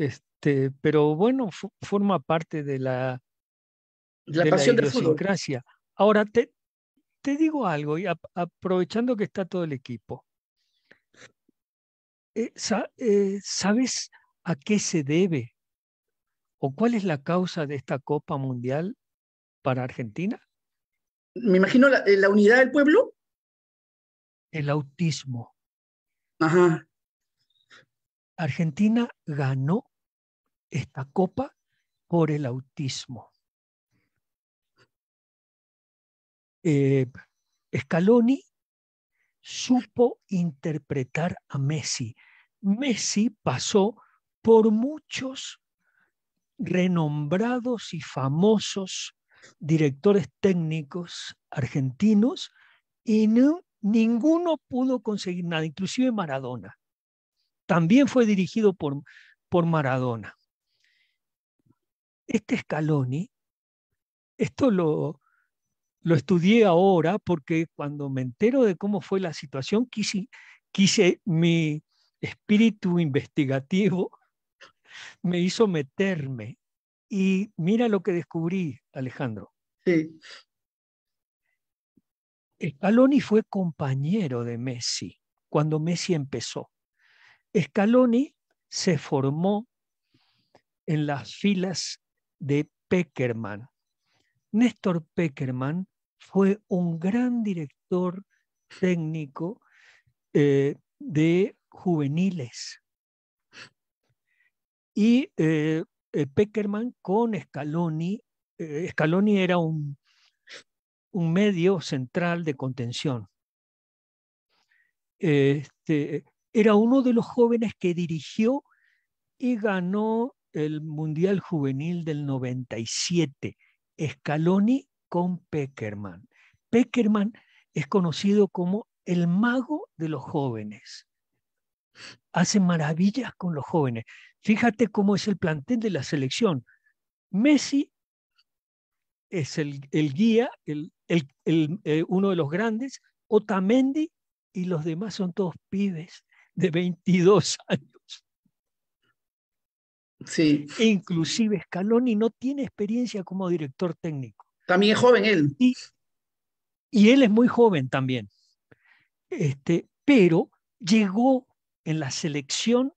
Este, pero bueno, forma parte de la, la de pasión la idiosincrasia. Ahora, te, te digo algo, y aprovechando que está todo el equipo. Eh, eh, ¿Sabes a qué se debe o cuál es la causa de esta Copa Mundial para Argentina? Me imagino la, eh, la unidad del pueblo. El autismo. Ajá. Argentina ganó esta copa por el autismo. Eh, Scaloni supo interpretar a Messi. Messi pasó por muchos renombrados y famosos directores técnicos argentinos y ninguno pudo conseguir nada, inclusive Maradona. También fue dirigido por Maradona este Scaloni, esto lo, lo estudié ahora porque cuando me entero de cómo fue la situación, quise, quise mi espíritu investigativo me hizo meterme. Y mira lo que descubrí, Alejandro. Sí. Scaloni fue compañero de Messi cuando Messi empezó. Scaloni se formó en las filas de Peckerman. Néstor Peckerman fue un gran director técnico eh, de juveniles. Y eh, eh, Peckerman con Scaloni, Scaloni era un, un, medio central de contención. Este, era uno de los jóvenes que dirigió y ganó el Mundial Juvenil del 97, Scaloni con Peckerman. Peckerman es conocido como el mago de los jóvenes. Hace maravillas con los jóvenes. Fíjate cómo es el plantel de la selección. Messi es el, guía, el, el, eh, uno de los grandes, Otamendi y los demás son todos pibes de 22 años. Sí. Inclusive Scaloni no tiene experiencia como director técnico. También es joven él. Y, él es muy joven también. Este, pero llegó en la selección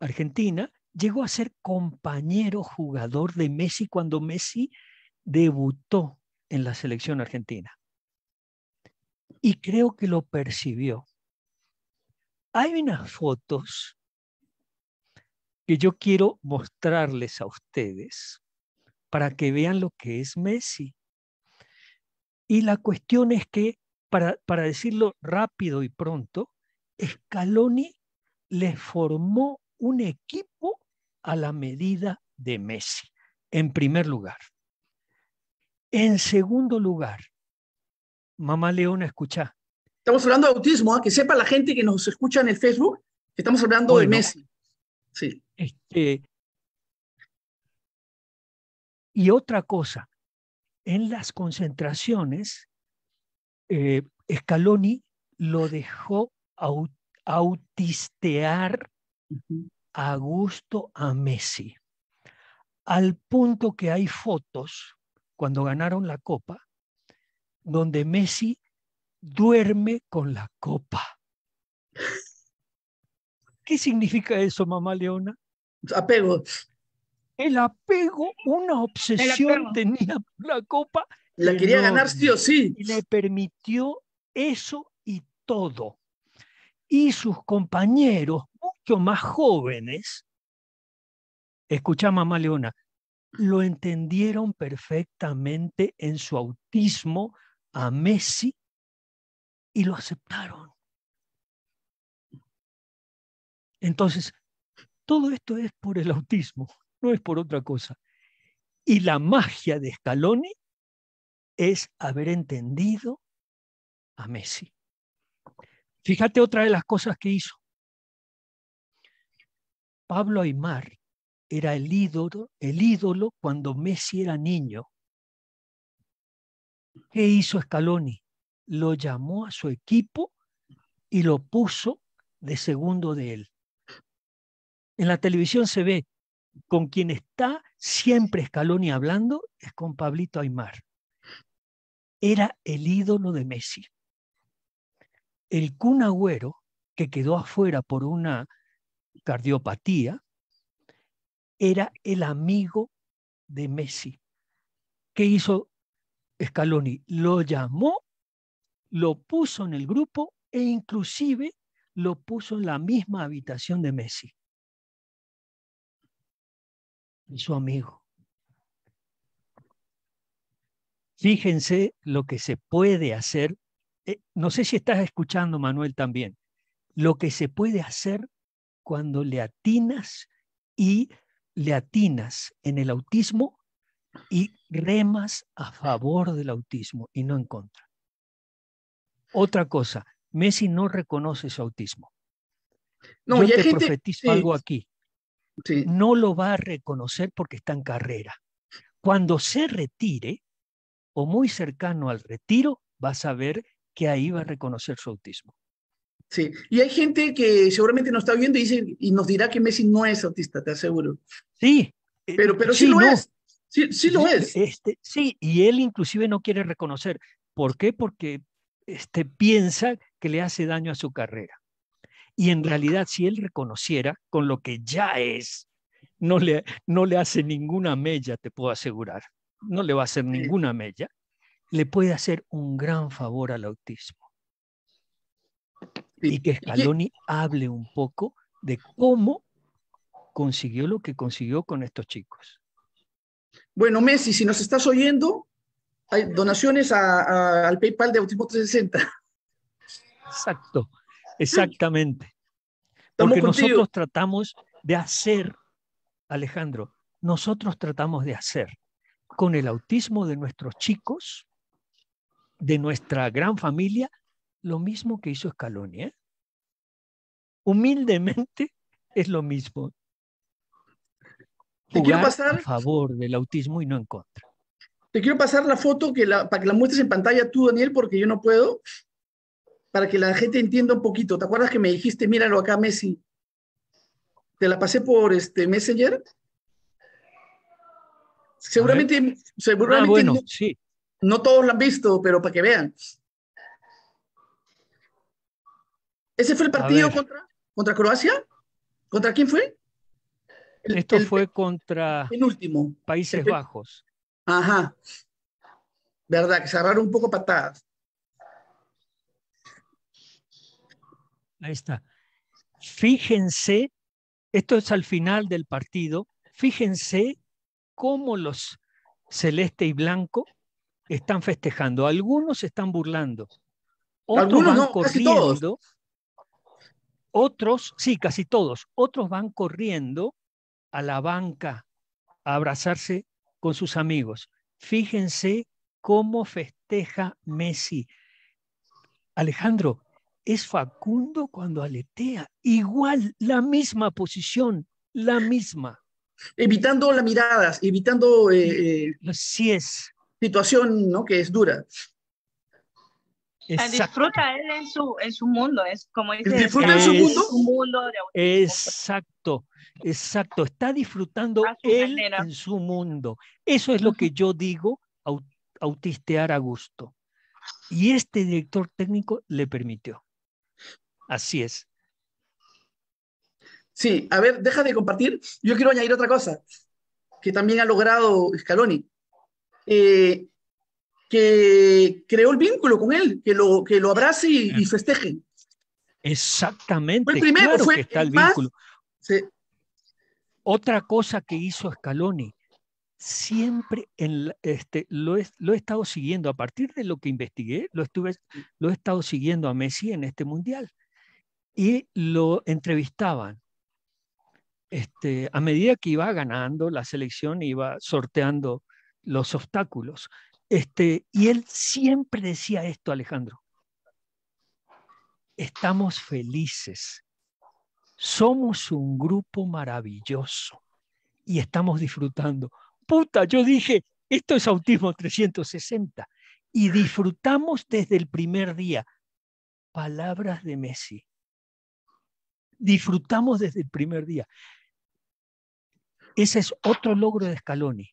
argentina, llegó a ser compañero jugador de Messi cuando Messi debutó en la selección argentina. Y creo que lo percibió. Hay unas fotos yo quiero mostrarles a ustedes para que vean lo que es Messi. Y la cuestión es que, para, decirlo rápido y pronto, Scaloni le formó un equipo a la medida de Messi, en primer lugar. En segundo lugar, mamá Leona, escucha. Estamos hablando de autismo, ¿ah? que sepa la gente que nos escucha en el Facebook, que estamos hablando de Messi. Este, y otra cosa, en las concentraciones, eh, Scaloni lo dejó autistear a gusto a Messi, al punto que hay fotos cuando ganaron la copa, donde Messi duerme con la copa. ¿Qué significa eso, mamá Leona? Apego. El apego, una obsesión tenía por la copa. La quería ganar sí o sí. Y le permitió eso y todo. Y sus compañeros, mucho más jóvenes, escucha mamá Leona, lo entendieron perfectamente en su autismo a Messi y lo aceptaron. Entonces, todo esto es por el autismo, no es por otra cosa. Y la magia de Scaloni es haber entendido a Messi. Fíjate otra de las cosas que hizo. Pablo Aymar era el ídolo, el ídolo cuando Messi era niño. ¿Qué hizo Scaloni? Lo llamó a su equipo y lo puso de segundo de él. En la televisión se ve con quien está siempre Scaloni hablando, es con Pablito Aymar. Era el ídolo de Messi. El Kun Agüero, que quedó afuera por una cardiopatía, era el amigo de Messi. ¿Qué hizo Scaloni? Lo llamó, lo puso en el grupo e inclusive lo puso en la misma habitación de Messi su amigo. Fíjense lo que se puede hacer. Eh, no sé si estás escuchando, Manuel, también. Lo que se puede hacer cuando le atinas y le atinas en el autismo y remas a favor del autismo y no en contra. Otra cosa, Messi no reconoce su autismo. No, Yo te profetizo algo aquí no lo va a reconocer porque está en carrera. Cuando se retire, o muy cercano al retiro, va a saber que ahí va a reconocer su autismo. Sí, y hay gente que seguramente nos está viendo y, dice, y nos dirá que Messi no es autista, te aseguro. Sí. Eh, pero, pero sí, lo es. Sí, lo es. Este, sí, y él inclusive no quiere reconocer. ¿Por qué? Porque este, piensa que le hace daño a su carrera. Y en realidad, si él reconociera con lo que ya es, no le, no le hace ninguna mella, te puedo asegurar, no le va a hacer ninguna mella, le puede hacer un gran favor al autismo. Y que Scaloni hable un poco de cómo consiguió lo que consiguió con estos chicos. Bueno, Messi, si nos estás oyendo, hay donaciones al PayPal de Autismo 360. Exacto. Exactamente. Porque nosotros tratamos de hacer, Alejandro, nosotros tratamos de hacer con el autismo de nuestros chicos, de nuestra gran familia, lo mismo que hizo Escalonia. ¿eh? Humildemente es lo mismo. Te quiero pasar a favor del autismo y no en contra. Te quiero pasar la foto para que la muestres en pantalla tú, Daniel, porque yo no puedo para que la gente entienda un poquito. ¿Te acuerdas que me dijiste, míralo acá, Messi? ¿Te la pasé por este Messenger? Seguramente, seguramente ah, bueno, no, sí. no todos la han visto, pero para que vean. ¿Ese fue el partido contra, contra Croacia? ¿Contra quién fue? Esto fue contra En último. Países Bajos. Ajá. Verdad, que cerraron un poco patadas. Ahí está. Fíjense, esto es al final del partido, fíjense cómo los celeste y blanco están festejando. Algunos están burlando, otros van corriendo, otros, sí, casi todos, otros van corriendo a la banca a abrazarse con sus amigos. Fíjense cómo festeja Messi. Alejandro, es facundo cuando aletea. Igual, la misma posición, la misma. Evitando las miradas, evitando... Eh, eh es. Situación ¿no? que es dura. Ah, disfruta él en su, mundo, es como dice. Disfruta en su mundo. exacto, exacto. Está disfrutando él en su mundo. Eso es lo que yo digo, autistear a gusto. Y este director técnico le permitió. Así es. Sí, a ver, deja de compartir. Yo quiero añadir otra cosa que también ha logrado Scaloni, eh, que creó el vínculo con él, que lo, que lo abrace y, festeje. Exactamente. primero, fue que está el vínculo. Otra cosa que hizo Scaloni, siempre en este, lo, he, lo, he, estado siguiendo, a partir de lo que investigué, lo, estuve, lo he estado siguiendo a Messi en este mundial y lo entrevistaban. Este, a medida que iba ganando, la selección iba sorteando los obstáculos. Este, y él siempre decía esto, Alejandro. Estamos felices. Somos un grupo maravilloso y estamos disfrutando. Puta, yo dije, esto es autismo 360. Y disfrutamos desde el primer día. Palabras de Messi disfrutamos desde el primer día. Ese es otro logro de Scaloni.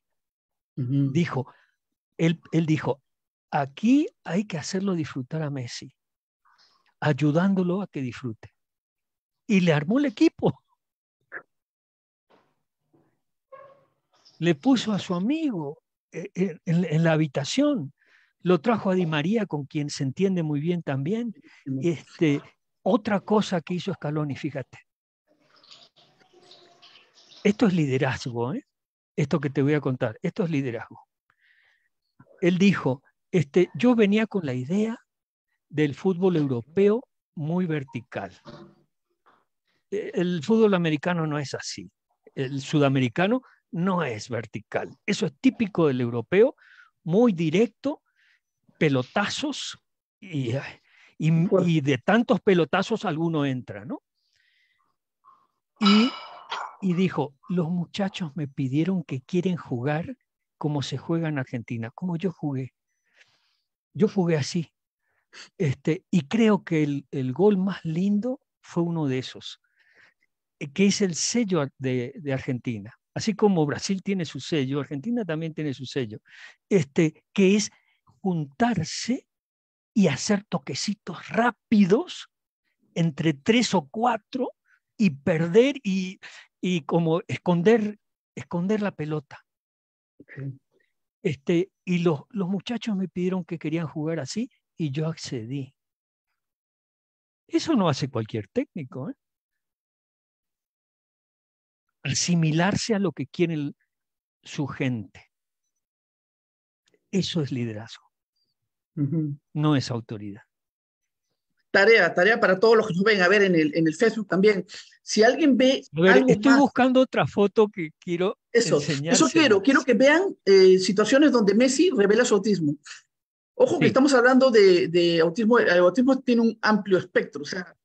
Dijo, él, dijo, aquí hay que hacerlo disfrutar a Messi, ayudándolo a que disfrute. Y le armó el equipo. Le puso a su amigo eh, eh, en, la habitación, lo trajo a Di María, con quien se entiende muy bien también, este, otra cosa que hizo Scaloni, fíjate. Esto es liderazgo, ¿eh? esto que te voy a contar, esto es liderazgo. Él dijo, este, yo venía con la idea del fútbol europeo muy vertical. E, el fútbol americano no es así. El sudamericano no es vertical. Eso es típico del europeo, muy directo, pelotazos y, y, de tantos pelotazos alguno entra, ¿no? Y, dijo, los muchachos me pidieron que quieren jugar como se juega en Argentina, como yo jugué. Yo jugué así. Este, y creo que el, gol más lindo fue uno de esos, eh, que es el sello de, de, Argentina. Así como Brasil tiene su sello, Argentina también tiene su sello, este, que es juntarse y hacer toquecitos rápidos entre tres o cuatro y perder y, como esconder, esconder la pelota. Este, y los, los muchachos me pidieron que querían jugar así y yo accedí. Eso no hace cualquier técnico. ¿eh? Asimilarse a lo que quiere su gente. Eso es liderazgo no es autoridad. Tarea, tarea para todos los que nos ven a ver en el, en el Facebook también. Si alguien ve. estoy buscando otra foto que quiero. Eso, eso quiero. Quiero que vean eh, situaciones donde Messi revela su autismo. Ojo que estamos hablando de, autismo. El autismo tiene un amplio espectro. O sea,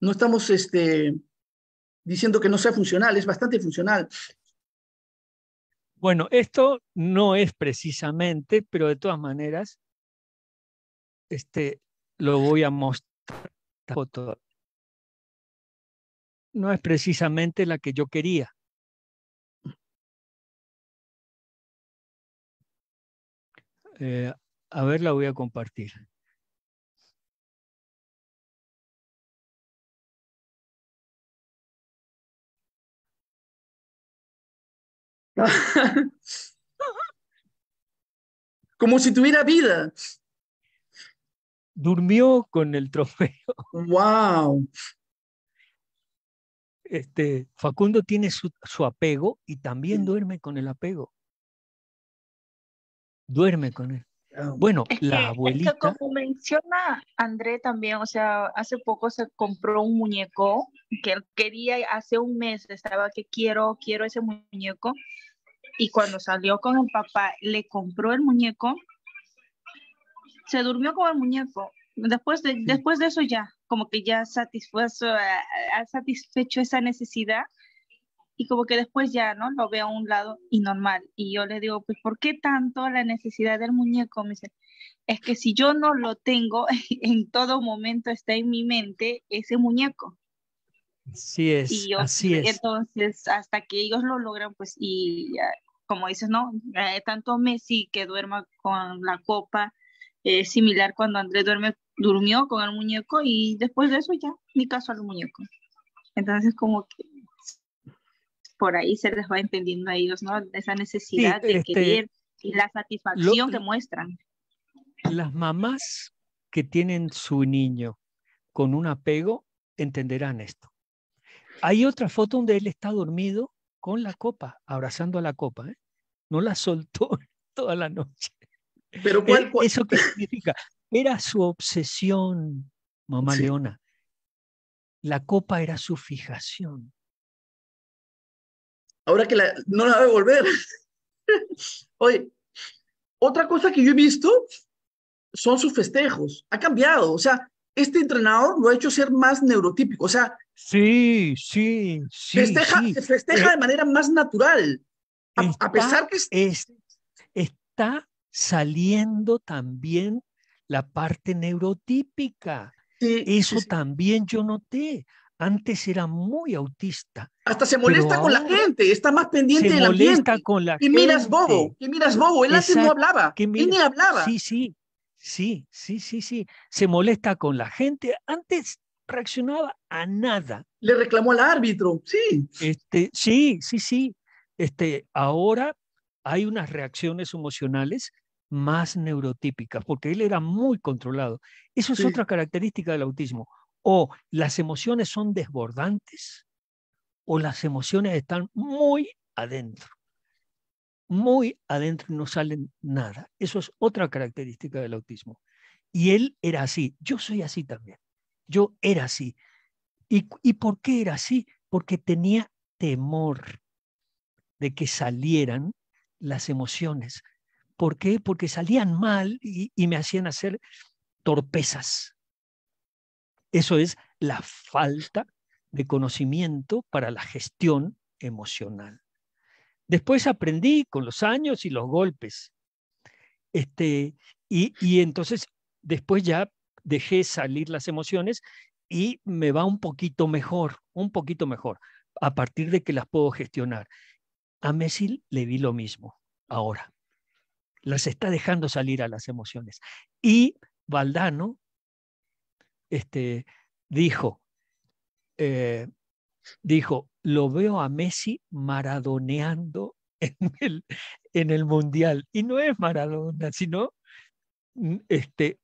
no estamos este, diciendo que no sea funcional, es bastante funcional. Bueno, esto no es precisamente, pero de todas maneras este, lo voy a mostrar. foto no es precisamente la que yo quería. Eh, a ver, la voy a compartir. Como si tuviera vida durmió con el trofeo. ¡Wow! Este, Facundo tiene su, su apego y también duerme con el apego. Duerme con él. Bueno, la abuelita. como menciona André también, o sea, hace poco se compró un muñeco que él quería, hace un mes estaba que quiero, quiero ese muñeco. Y cuando salió con el papá, le compró el muñeco se durmió como el muñeco. Después de, después de eso ya, como que ya satisfecho, eh, ha satisfecho esa necesidad y como que después ya, ¿no? Lo veo a un lado y normal. Y yo le digo, pues, ¿por qué tanto la necesidad del muñeco? Me dice, es que si yo no lo tengo, en todo momento está en mi mente ese muñeco. sí es, yo, así pues, es. Entonces, hasta que ellos lo logran, pues, y como dices, ¿no? Eh, tanto Messi que duerma con la copa, es eh, similar cuando Andrés durmió con el muñeco y después de eso ya ni caso al muñeco. Entonces como que por ahí se les va entendiendo a ellos, ¿no? Esa necesidad de este, querer y la satisfacción que muestran. Las mamás que tienen su niño con un apego entenderán esto. Hay otra foto donde él está dormido con la copa, abrazando a la copa, ¿eh? No la soltó toda la noche. Pero e ¿Eso qué significa? Era su obsesión, mamá Leona. La copa era su fijación. Ahora que no la va a volver Oye, otra cosa que yo he visto son sus festejos. Ha cambiado. O sea, este entrenador lo ha hecho ser más neurotípico. O sea, sí, sí, sí. Festeja, festeja de eh, manera más natural. A, pesar que. está saliendo también la parte neurotípica. Eso también yo noté. Antes era muy autista. Hasta se molesta con la gente, está más pendiente del ambiente. Con la ¿Qué miras bobo? miras bobo? Él antes no hablaba, él ni hablaba. Sí, sí, sí, sí, sí, sí. Se molesta con la gente. Antes reaccionaba a nada. Le reclamó al árbitro, sí. Este, sí, sí, sí. Este, ahora hay unas reacciones emocionales más neurotípicas, porque él era muy controlado. Eso es otra característica del autismo. O las emociones son desbordantes o las emociones están muy adentro. Muy adentro y no salen nada. Eso es otra característica del autismo. Y él era así. Yo soy así también. Yo era así. ¿Y, y por qué era así? Porque tenía temor de que salieran las emociones, ¿Por qué? Porque salían mal y, me hacían hacer torpezas. Eso es la falta de conocimiento para la gestión emocional. Después aprendí con los años y los golpes. Este, y, y entonces después ya dejé salir las emociones y me va un poquito mejor, un poquito mejor, a partir de que las puedo gestionar. A Messi le vi lo mismo ahora las está dejando salir a las emociones. Y Valdano este, dijo, eh, dijo, lo veo a Messi maradoneando en el, en el Mundial. Y no es Maradona, sino mm, este,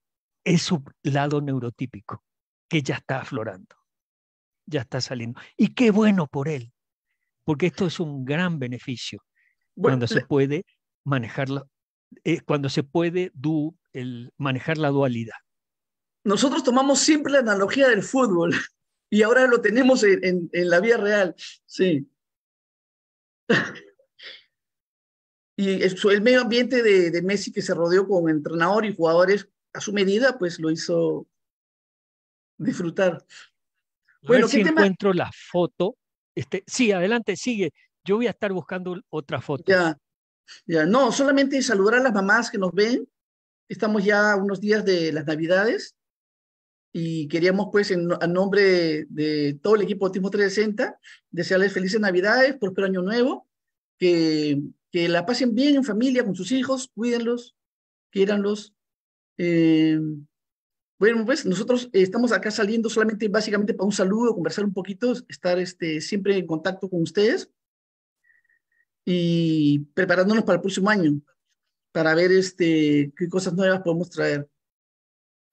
es su lado neurotípico, que ya está aflorando, ya está saliendo. Y qué bueno por él, porque esto es un gran beneficio cuando se puede manejarlo eh, cuando se puede manejar la dualidad. Nosotros tomamos siempre la analogía del fútbol y ahora lo tenemos en, la vida real, sí. y el, medio ambiente de, Messi que se rodeó con entrenador y jugadores a su medida, pues lo hizo disfrutar. Bueno, a si encuentro la foto. Este, sí, adelante, sigue. Yo voy a estar buscando otra foto. Ya no, solamente saludar a las mamás que nos ven. Estamos ya unos días de las Navidades y queríamos, pues, en, a nombre de, todo el equipo de Timo 360, desearles felices Navidades, el año nuevo, que, que la pasen bien en familia, con sus hijos, cuídenlos, quiéranlos. Eh, bueno, pues nosotros estamos acá saliendo solamente básicamente para un saludo, conversar un poquito, estar este, siempre en contacto con ustedes y preparándonos para el próximo año, para ver este, qué cosas nuevas podemos traer.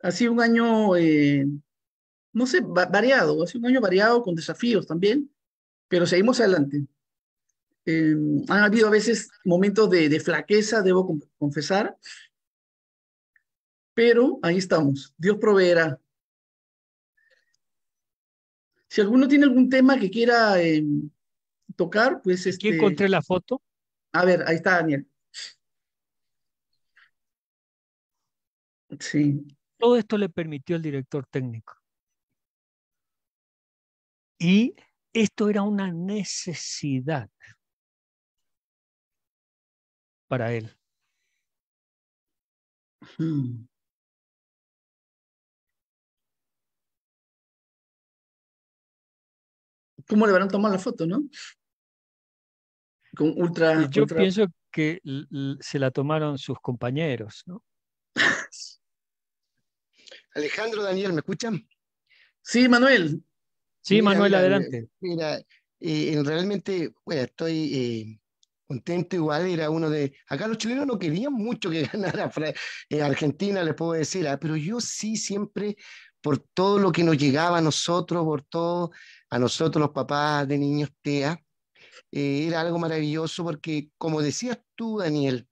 Ha sido un año, eh, no sé, variado, ha sido un año variado con desafíos también, pero seguimos adelante. Em, han habido a veces momentos de, de flaqueza, debo confesar, pero ahí estamos, Dios proveerá. Si alguno tiene algún tema que quiera em, tocar, pues este... ¿Quién encontré la foto. A ver, ahí está Daniel. Sí. Todo esto le permitió el director técnico. Y esto era una necesidad para él. Hmm. ¿Cómo le van a tomar la foto, no? yo pienso que se la tomaron sus compañeros, ¿no? Alejandro, Daniel, ¿me escuchan? Sí, Manuel. Sí, Manuel, adelante. Mira, eh, realmente, bueno, estoy eh, contento igual, era uno de... Acá los chilenos no querían mucho que ganara eh, Argentina, les puedo decir, ah, pero yo sí siempre, por todo lo que nos llegaba a nosotros, por todo, a nosotros los papás de niños TEA, eh, era algo maravilloso porque, como decías tú, Daniel,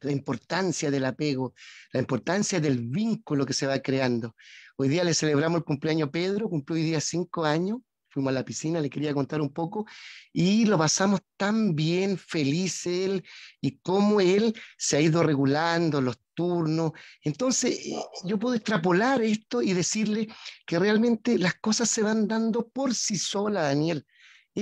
la importancia del apego, la importancia del vínculo que se va creando. Hoy día le celebramos el cumpleaños a Pedro, cumplió hoy día cinco años, fuimos a la piscina, le quería contar un poco, y lo pasamos tan bien, feliz él, y cómo él se ha ido regulando los turnos. Entonces, eh, yo puedo extrapolar esto y decirle que realmente las cosas se van dando por sí solas, Daniel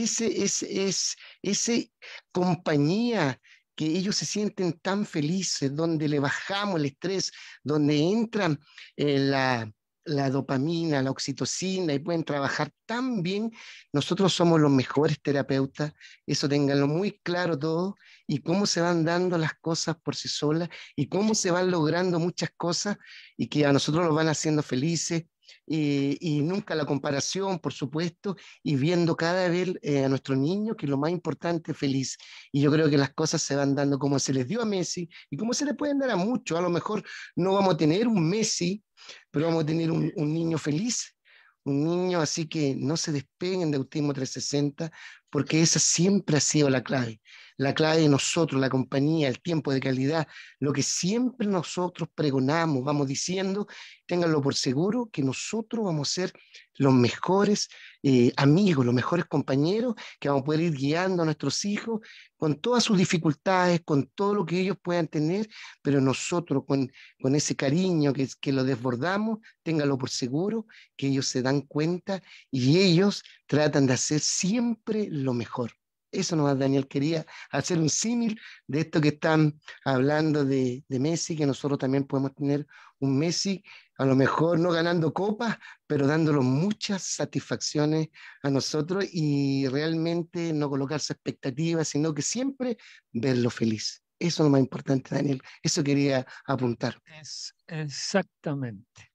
ese, es, ese compañía que ellos se sienten tan felices, donde le bajamos el estrés, donde entran eh, la, la dopamina, la oxitocina y pueden trabajar tan bien, nosotros somos los mejores terapeutas, eso tenganlo muy claro todo, y cómo se van dando las cosas por sí solas y cómo se van logrando muchas cosas y que a nosotros nos van haciendo felices y, nunca la comparación, por supuesto, y viendo cada vez eh, a nuestro niño, que lo más importante, es feliz. Y yo creo que las cosas se van dando como se les dio a Messi y como se le pueden dar a muchos. A lo mejor no vamos a tener un Messi, pero vamos a tener un, un niño feliz, un niño, así que no se despeguen de Autismo 360, porque esa siempre ha sido la clave la clave de nosotros, la compañía, el tiempo de calidad, lo que siempre nosotros pregonamos, vamos diciendo, ténganlo por seguro que nosotros vamos a ser los mejores eh, amigos, los mejores compañeros que vamos a poder ir guiando a nuestros hijos con todas sus dificultades, con todo lo que ellos puedan tener, pero nosotros con, ese cariño que, que lo desbordamos, ténganlo por seguro que ellos se dan cuenta y ellos tratan de hacer siempre lo mejor. Eso nomás Daniel quería hacer un símil de esto que están hablando de, Messi, que nosotros también podemos tener un Messi, a lo mejor no ganando copas, pero dándolo muchas satisfacciones a nosotros y realmente no colocarse expectativas, sino que siempre verlo feliz. Eso es lo más importante, Daniel. Eso quería apuntar. Es exactamente,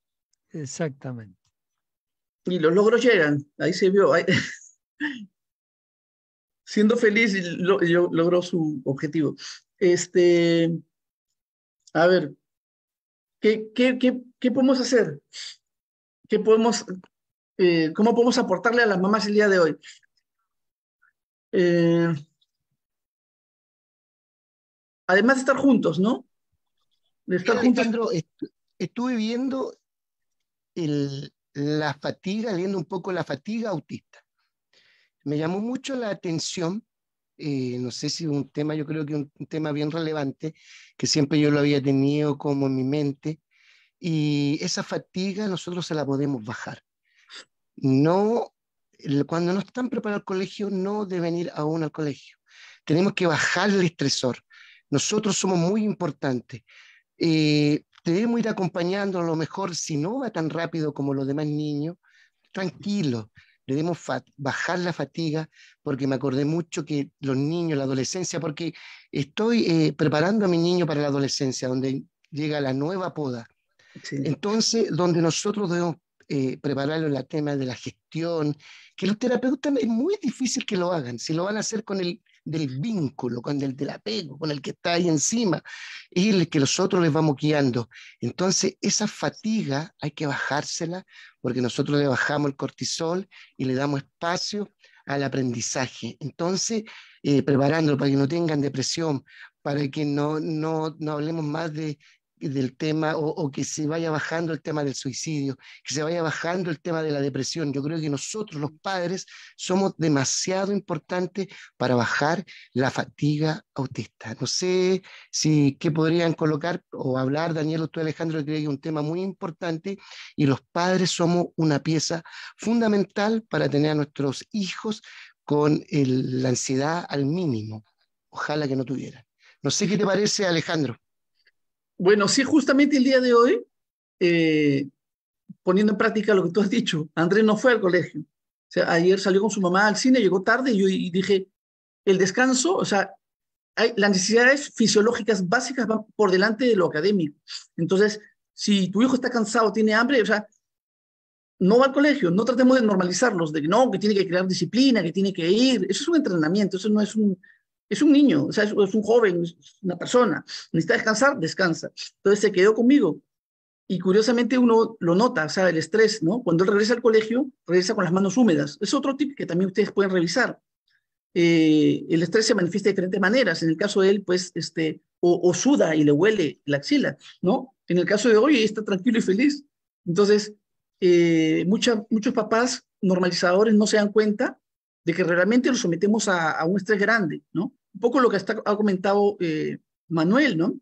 exactamente. Y los logros llegan, ahí se vio. Ahí siendo feliz y yo, logró su objetivo. Este, a ver, ¿qué, qué, qué, qué podemos hacer? ¿Qué podemos, eh, ¿Cómo podemos aportarle a las mamás el día de hoy? Eh, además de estar juntos, ¿no? De estar estuve viendo la fatiga, viendo un poco la fatiga autista me llamó mucho la atención, eh, no sé si un tema, yo creo que un, tema bien relevante, que siempre yo lo había tenido como en mi mente, y esa fatiga nosotros se la podemos bajar. No, cuando no están preparados el colegio, no deben ir aún al colegio. Tenemos que bajar el estresor. Nosotros somos muy importantes. Eh, debemos ir acompañando a lo mejor, si no va tan rápido como los demás niños, tranquilo debemos bajar la fatiga, porque me acordé mucho que los niños, la adolescencia, porque estoy eh, preparando a mi niño para la adolescencia, donde llega la nueva poda. Entonces, donde nosotros debemos eh, prepararlo en la tema de la gestión, que los terapeutas es muy difícil que lo hagan. Si lo van a hacer con el del vínculo, con el del apego, con el que está ahí encima, y el que nosotros les vamos guiando. Entonces, esa fatiga hay que bajársela, porque nosotros le bajamos el cortisol y le damos espacio al aprendizaje. Entonces, eh, preparándolo para que no tengan depresión, para que no, no hablemos más de del tema o, que se vaya bajando el tema del suicidio, que se vaya bajando el tema de la depresión. Yo creo que nosotros los padres somos demasiado importantes para bajar la fatiga autista. No sé si qué podrían colocar o hablar, Daniel o tú Alejandro, creo que es un tema muy importante y los padres somos una pieza fundamental para tener a nuestros hijos con la ansiedad al mínimo. Ojalá que no tuvieran. No sé qué te parece, Alejandro. Bueno, sí, justamente el día de hoy, eh, poniendo en práctica lo que tú has dicho, Andrés no fue al colegio. O sea, ayer salió con su mamá al cine, llegó tarde y yo dije, el descanso, o sea, las necesidades fisiológicas básicas van por delante de lo académico. Entonces, si tu hijo está cansado, tiene hambre, o sea, no va al colegio, no tratemos de normalizarlos, de que no, que tiene que crear disciplina, que tiene que ir. Eso es un entrenamiento, eso no es un, es un niño, o sea, es, un joven, es una persona. Necesita descansar, descansa. Entonces se quedó conmigo. Y curiosamente uno lo nota, o el estrés, ¿no? Cuando él regresa al colegio, regresa con las manos húmedas. Es otro tip que también ustedes pueden revisar. Eh, el estrés se manifiesta de diferentes maneras. En el caso de él, pues, este, o, suda y le huele la axila, ¿no? En el caso de hoy, está tranquilo y feliz. Entonces, eh, muchos papás normalizadores no se dan cuenta de que realmente nos sometemos a, un estrés grande, ¿no? Un poco lo que está, ha comentado eh, Manuel, ¿no?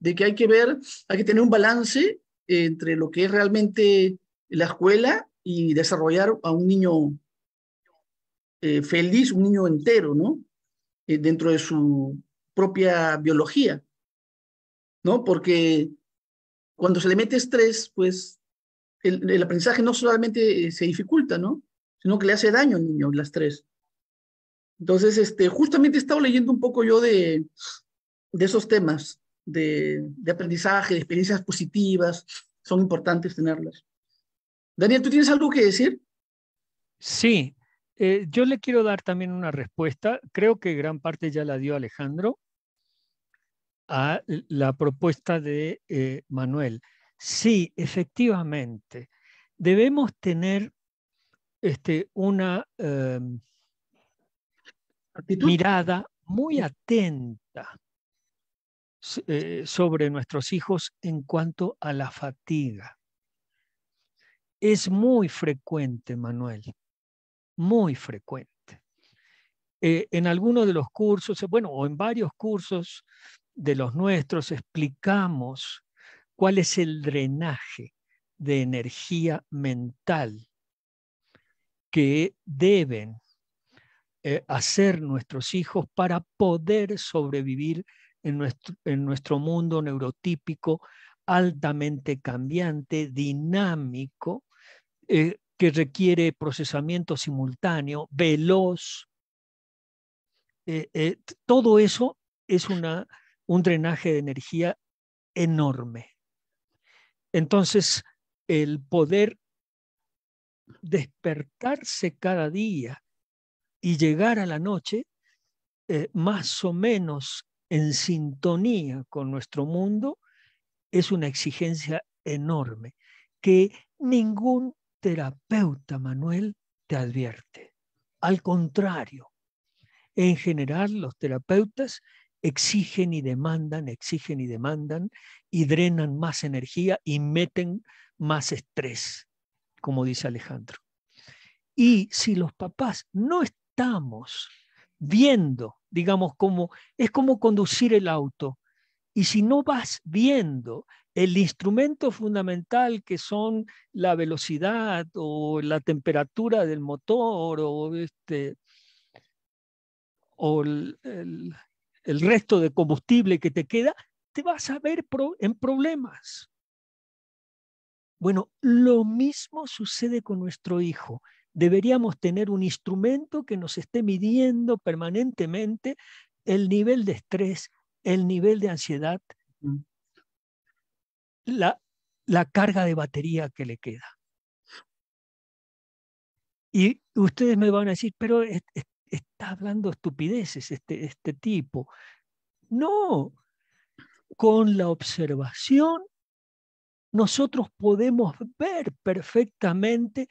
De que hay que ver, hay que tener un balance eh, entre lo que es realmente la escuela y desarrollar a un niño eh, feliz, un niño entero, ¿no? dentro de su propia biología, ¿no? Porque cuando se le mete estrés, pues el aprendizaje no solamente se dificulta, ¿no? sino que le hace daño al niño, las tres. Entonces, este, justamente he estado leyendo un poco yo de, de esos temas de, de, aprendizaje, de experiencias positivas, son importantes tenerlas. Daniel, ¿tú tienes algo que decir? Sí, eh, yo le quiero dar también una respuesta, creo que gran parte ya la dio Alejandro, a la propuesta de eh, Manuel. Sí, efectivamente, debemos tener este, una em, mirada muy atenta eh, sobre nuestros hijos en cuanto a la fatiga. Es muy frecuente, Manuel, muy frecuente. Eh, en algunos de los cursos, eh, bueno, o en varios cursos de los nuestros, explicamos cuál es el drenaje de energía mental que deben eh, hacer nuestros hijos para poder sobrevivir en nuestro, en nuestro mundo neurotípico altamente cambiante, dinámico, eh, que requiere procesamiento simultáneo, veloz. Eh, todo eso es una, un drenaje de energía enorme. Entonces, el poder despertarse cada día y llegar a la noche eh, más o menos en sintonía con nuestro mundo es una exigencia enorme que ningún terapeuta, Manuel, te advierte. Al contrario, en general los terapeutas exigen y demandan, exigen y demandan y drenan más energía y meten más estrés como dice Alejandro. Y si los papás no estamos viendo, digamos, como es como conducir el auto, y si no vas viendo el instrumento fundamental que son la velocidad o la temperatura del motor o, este, o el, resto de combustible que te queda, te vas a ver en problemas. Bueno, lo mismo sucede con nuestro hijo. Deberíamos tener un instrumento que nos esté midiendo permanentemente el nivel de estrés, el nivel de ansiedad, mm. la, carga de batería que le queda. Y ustedes me van a decir, pero está hablando estupideces este, este tipo. No, con la observación nosotros podemos ver perfectamente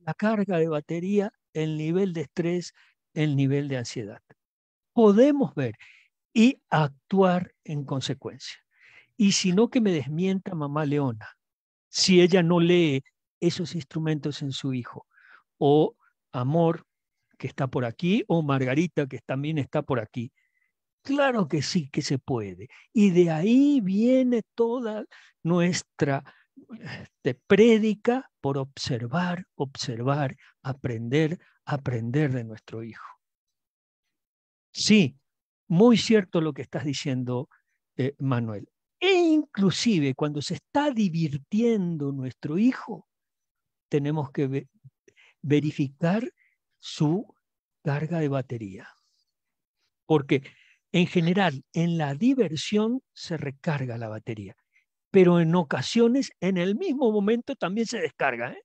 la carga de batería, el nivel de estrés, el nivel de ansiedad. Podemos ver y actuar en consecuencia. Y si no, que me desmienta mamá Leona, si ella no lee esos instrumentos en su hijo, o amor que está por aquí, o Margarita que también está por aquí. Claro que sí que se puede. Y de ahí viene toda nuestra este, prédica por observar, observar, aprender, aprender de nuestro hijo. Sí, muy cierto lo que estás diciendo, eh, Manuel. E inclusive cuando se está divirtiendo nuestro hijo, tenemos que verificar su carga de batería. Porque en general, en la diversión se recarga la batería, pero en ocasiones, en el mismo momento, también se descarga. ¿eh?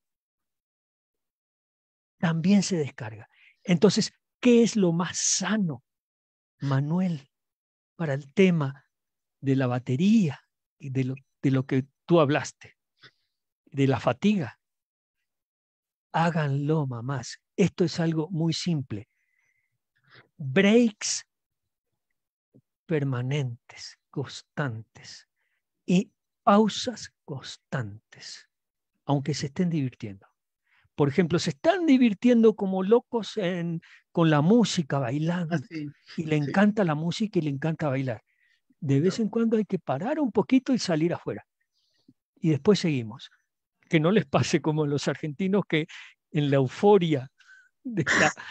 También se descarga. Entonces, ¿qué es lo más sano, Manuel, para el tema de la batería y de lo, de lo que tú hablaste, de la fatiga? Háganlo, mamás. Esto es algo muy simple. Breaks permanentes, constantes y pausas constantes, aunque se estén divirtiendo. Por ejemplo, se están divirtiendo como locos con la música, bailando, y le encanta la música y le encanta bailar. De vez en cuando hay que parar un poquito y salir afuera. Y después seguimos. Que no les pase como los argentinos que en la euforia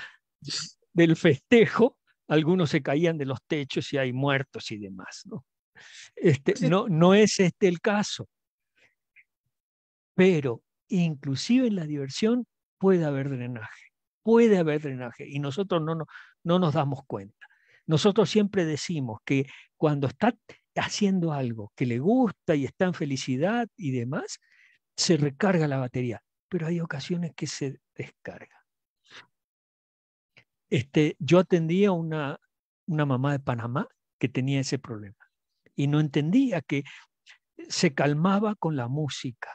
del festejo algunos se caían de los techos y hay muertos y demás. No, este, no, no es este el caso. Pero inclusive en la diversión puede haber drenaje, puede haber drenaje y nosotros no, no, no nos damos cuenta. Nosotros siempre decimos que cuando está haciendo algo que le gusta y está en felicidad y demás, se recarga la batería, pero hay ocasiones que se descarga. Este, yo atendía a una, mamá de Panamá que tenía ese problema y no entendía que se calmaba con la música.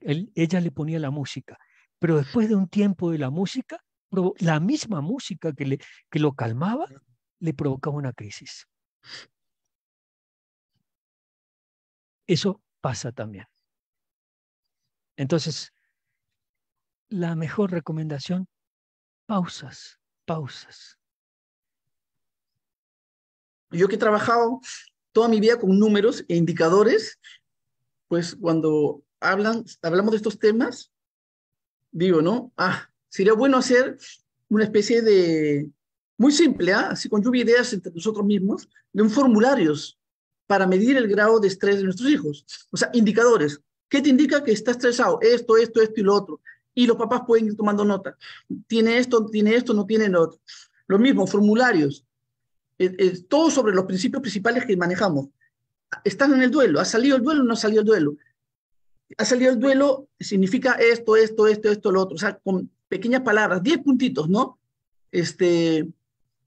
ella le ponía la música, pero después de un tiempo de la música, la misma música que lo calmaba le provocaba una crisis. Eso pasa también. Entonces, la mejor recomendación, pausas pausas. Yo que he trabajado toda mi vida con números e indicadores, pues cuando hablan, hablamos de estos temas, digo, ¿no? Ah, sería bueno hacer una especie de, muy simple, ¿ah? así con lluvia ideas entre nosotros mismos, de un formulario para medir el grado de estrés de nuestros hijos. O sea, indicadores. ¿Qué te indica que estás estresado? Esto, esto, esto y lo otro y los papás pueden ir tomando notas. Tiene esto, tiene esto, no tiene lo otro. Lo mismo, formularios. todo sobre los principios principales que manejamos. Están en el duelo. ¿Ha salido el duelo no ha salido el duelo? Ha salido el duelo significa esto, esto, esto, esto, lo otro. O sea, con pequeñas palabras, Diez puntitos, ¿no? Este,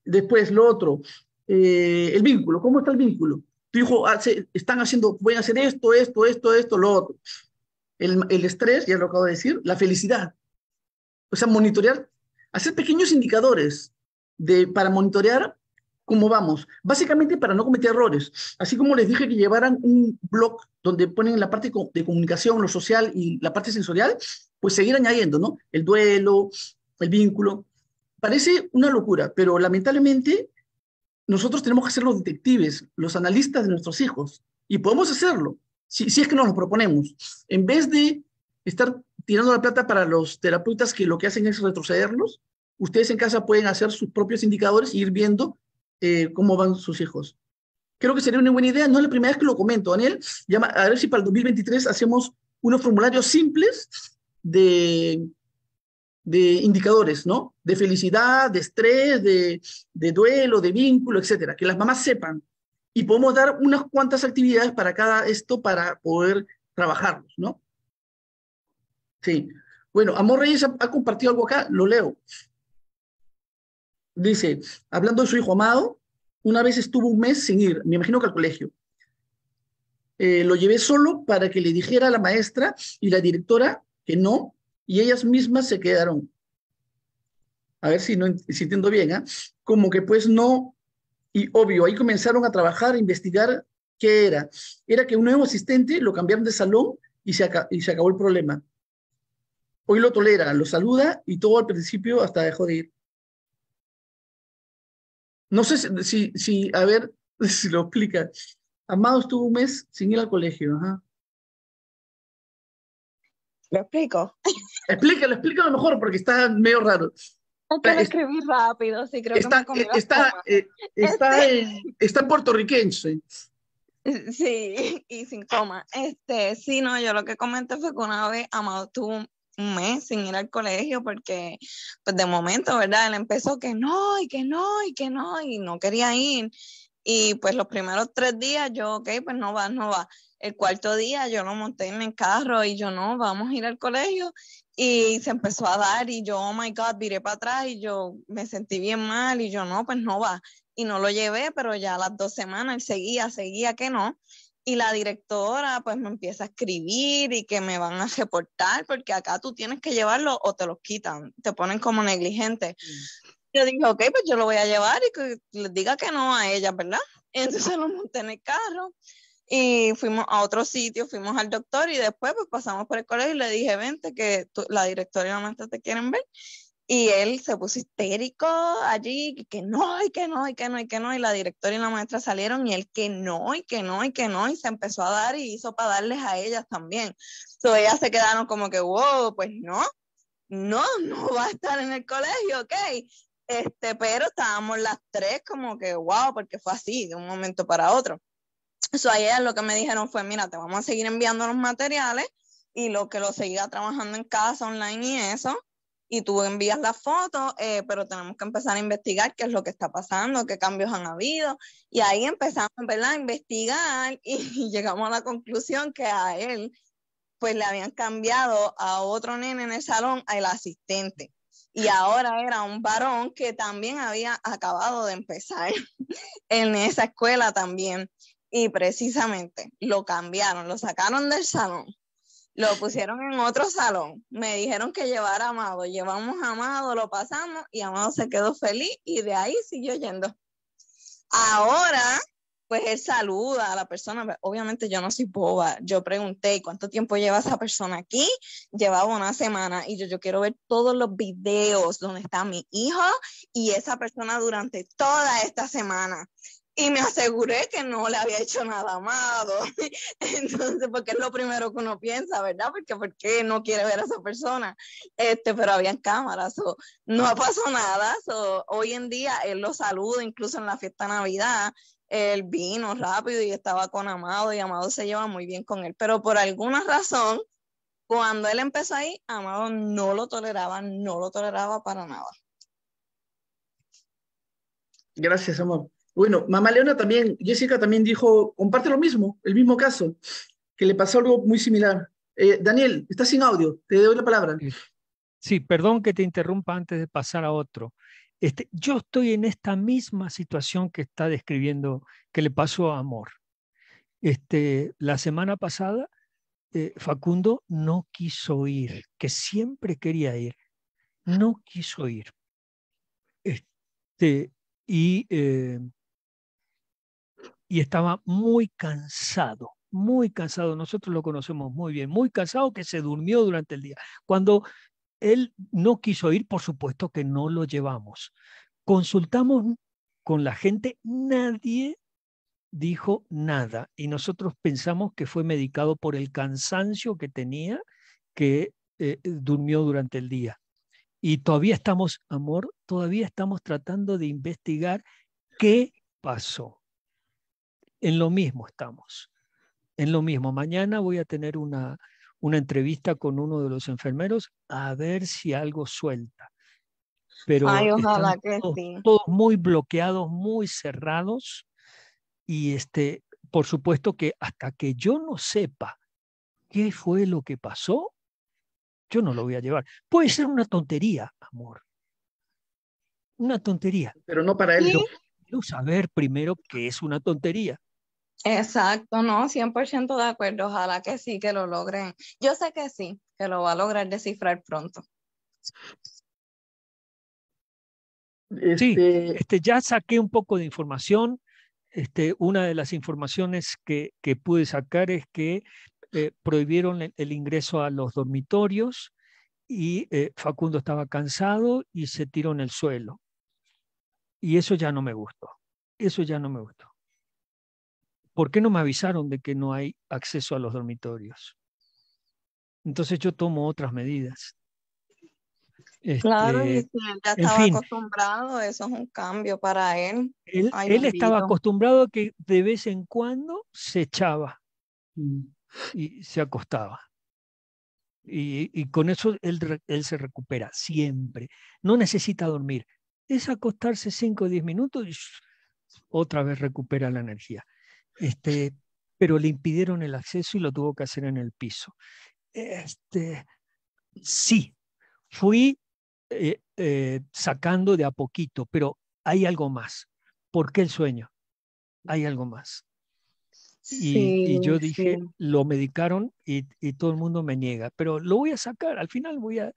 después, lo otro. Eh, el vínculo. ¿Cómo está el vínculo? Tu hijo están haciendo, voy hacer esto, esto, esto, esto, lo otro el, estrés, ya lo acabo de decir, la felicidad. O sea, monitorear, hacer pequeños indicadores de, para monitorear cómo vamos, básicamente para no cometer errores. Así como les dije que llevaran un blog donde ponen la parte de comunicación, lo social y la parte sensorial, pues seguir añadiendo, ¿no? El duelo, el vínculo. Parece una locura, pero lamentablemente nosotros tenemos que ser los detectives, los analistas de nuestros hijos, y podemos hacerlo si, es que nos lo proponemos, en vez de estar tirando la plata para los terapeutas que lo que hacen es retrocederlos, ustedes en casa pueden hacer sus propios indicadores e ir viendo eh, cómo van sus hijos. Creo que sería una buena idea, no es la primera vez que lo comento, Daniel, a ver si para el 2023 hacemos unos formularios simples de, de indicadores, ¿no? De felicidad, de estrés, de, de duelo, de vínculo, etcétera, que las mamás sepan y podemos dar unas cuantas actividades para cada esto para poder trabajarlos, ¿no? Sí. Bueno, Amor Reyes ha, compartido algo acá, lo leo. Dice, hablando de su hijo amado, una vez estuvo un mes sin ir, me imagino que al colegio. Eh, lo llevé solo para que le dijera a la maestra y la directora que no, y ellas mismas se quedaron. A ver si, no, si entiendo bien, ¿ah? como que pues no, y obvio, ahí comenzaron a trabajar, a investigar qué era. Era que un nuevo asistente lo cambiaron de salón y se, acabó el problema. Hoy lo tolera, lo saluda y todo al principio hasta dejó de ir. No sé si, a ver si lo explica. Amado estuvo un mes sin ir al colegio. Ajá. Lo explico. Explícalo, explícalo mejor porque está medio raro. Para escribir rápido, sí, creo está, que me está, eh, está, este está en puertorriquense. Sí, y sin coma. Este, sí, no, yo lo que comenté fue que una vez Amado tuvo un, un mes sin ir al colegio porque, pues de momento, ¿verdad? Él empezó que no, y que no, y que no, y no quería ir. Y pues los primeros tres días yo, ok, pues no va, no va. El cuarto día yo lo monté en el carro y yo no, vamos a ir al colegio. Y se empezó a dar y yo, oh my God, viré para atrás y yo me sentí bien mal y yo no, pues no va. Y no lo llevé, pero ya las dos semanas seguía, seguía que no. Y la directora pues me empieza a escribir y que me van a reportar porque acá tú tienes que llevarlo o te los quitan, te ponen como negligente. Mm. Yo dije, ok, pues yo lo voy a llevar y que les diga que no a ella, ¿verdad? Entonces lo monté en el carro y fuimos a otro sitio, fuimos al doctor y después pues pasamos por el colegio y le dije, vente, que la directora y la maestra te quieren ver. Y él se puso histérico allí, que no, y que no, y que no, y que no. Y la directora y la maestra salieron y él que no, y que no, y que no. Y se empezó a dar y hizo para darles a ellas también. Entonces ellas se quedaron como que, wow, pues no, no, no va a estar en el colegio, ok. Este, pero estábamos las tres como que, wow, porque fue así, de un momento para otro. Eso ayer lo que me dijeron fue, mira, te vamos a seguir enviando los materiales y lo que lo seguía trabajando en casa, online y eso. Y tú envías la foto, eh, pero tenemos que empezar a investigar qué es lo que está pasando, qué cambios han habido. Y ahí empezamos ¿verdad? a investigar y llegamos a la conclusión que a él, pues le habían cambiado a otro nene en el salón, al asistente y ahora era un varón que también había acabado de empezar en esa escuela también y precisamente lo cambiaron, lo sacaron del salón, lo pusieron en otro salón. Me dijeron que llevara a Amado, llevamos a Amado, lo pasamos y Amado se quedó feliz y de ahí siguió yendo. Ahora, pues él saluda a la persona, pues, obviamente yo no soy boba, yo pregunté, ¿cuánto tiempo lleva esa persona aquí? Llevaba una semana y yo, yo quiero ver todos los videos donde está mi hijo y esa persona durante toda esta semana y me aseguré que no le había hecho nada Amado. Entonces, porque es lo primero que uno piensa, ¿verdad? Porque ¿por qué no quiere ver a esa persona? Este, pero había cámaras, o no pasó nada. hoy en día él lo saluda, incluso en la fiesta de Navidad, él vino rápido y estaba con Amado y Amado se lleva muy bien con él, pero por alguna razón, cuando él empezó ahí, Amado no lo toleraba, no lo toleraba para nada. Gracias, amor. Bueno, mamá Leona también, Jessica también dijo, comparte lo mismo, el mismo caso, que le pasó algo muy similar. Eh, Daniel, estás sin audio, te doy la palabra. Sí, perdón que te interrumpa antes de pasar a otro. Este, yo estoy en esta misma situación que está describiendo, que le pasó a Amor. Este, la semana pasada, eh, Facundo no quiso ir, que siempre quería ir, no quiso ir. Este, y eh, y estaba muy cansado, muy cansado. Nosotros lo conocemos muy bien, muy cansado que se durmió durante el día. Cuando él no quiso ir, por supuesto que no lo llevamos. Consultamos con la gente, nadie dijo nada y nosotros pensamos que fue medicado por el cansancio que tenía, que eh, durmió durante el día. Y todavía estamos, amor, todavía estamos tratando de investigar qué pasó en lo mismo estamos, en lo mismo. Mañana voy a tener una, una entrevista con uno de los enfermeros a ver si algo suelta. Pero estamos todos, muy bloqueados, muy cerrados y este, por supuesto que hasta que yo no sepa qué fue lo que pasó, yo no lo voy a llevar. Puede ser una tontería, amor. Una tontería. Pero no para él. quiero saber primero que es una tontería. Exacto, no, 100% de acuerdo, ojalá que sí, que lo logren. Yo sé que sí, que lo va a lograr descifrar pronto. Sí, este, este ya saqué un poco de información. Este, una de las informaciones que, pude sacar es que eh, prohibieron el, ingreso a los dormitorios y eh, Facundo estaba cansado y se tiró en el suelo. Y eso ya no me gustó. Eso ya no me gustó. ¿por qué no me avisaron de que no hay acceso a los dormitorios? Entonces yo tomo otras medidas. claro, este, ya estaba acostumbrado, eso es un cambio para él. Él, estaba acostumbrado a que de vez en cuando se echaba mm. y se acostaba. Y, con eso él, él, se recupera siempre. No necesita dormir. Es acostarse 5 o 10 minutos y otra vez recupera la energía este, pero le impidieron el acceso y lo tuvo que hacer en el piso. Este, sí, fui eh, eh, sacando de a poquito, pero hay algo más. ¿Por qué el sueño? Hay algo más. Y, yo dije, lo medicaron y, y, todo el mundo me niega, pero lo voy a sacar, al final voy a,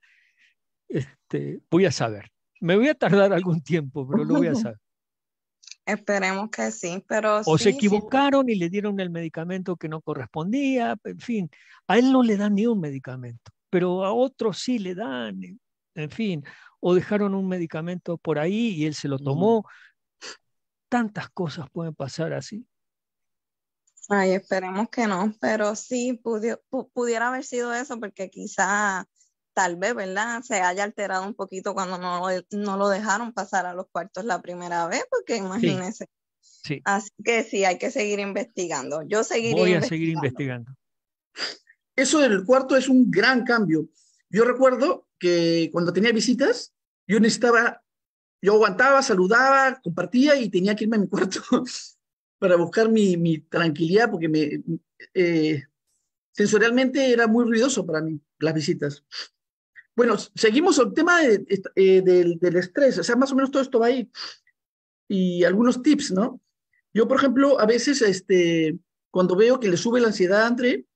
este, voy a saber. Me voy a tardar algún tiempo, pero lo voy a saber. Esperemos que sí, pero... O se equivocaron y le dieron el medicamento que no correspondía, en fin, a él no le dan ni un medicamento, pero a otros sí le dan, en fin, o dejaron un medicamento por ahí y él se lo mm. tomó. Tantas cosas pueden pasar así. Ay, esperemos que no, pero sí pudiera haber sido eso, porque quizá tal vez, ¿verdad? Se haya alterado un poquito cuando no lo, eh, no lo dejaron pasar a los cuartos la primera vez, porque imagínense. Sí. Así que sí, hay que seguir investigando. Yo seguiré Voy a seguir investigando. Eso del cuarto es un gran cambio. Yo recuerdo que cuando tenía visitas, yo necesitaba, yo aguantaba, saludaba, compartía y tenía que irme a mi cuarto para buscar mi, mi tranquilidad, porque me, eh, sensorialmente era muy ruidoso para mí las visitas. Bueno, seguimos el tema eh, del, estrés, o sea, más o menos todo esto va ahí. Y algunos tips, ¿no? Yo, por ejemplo, a veces, este, cuando veo que le sube la ansiedad a André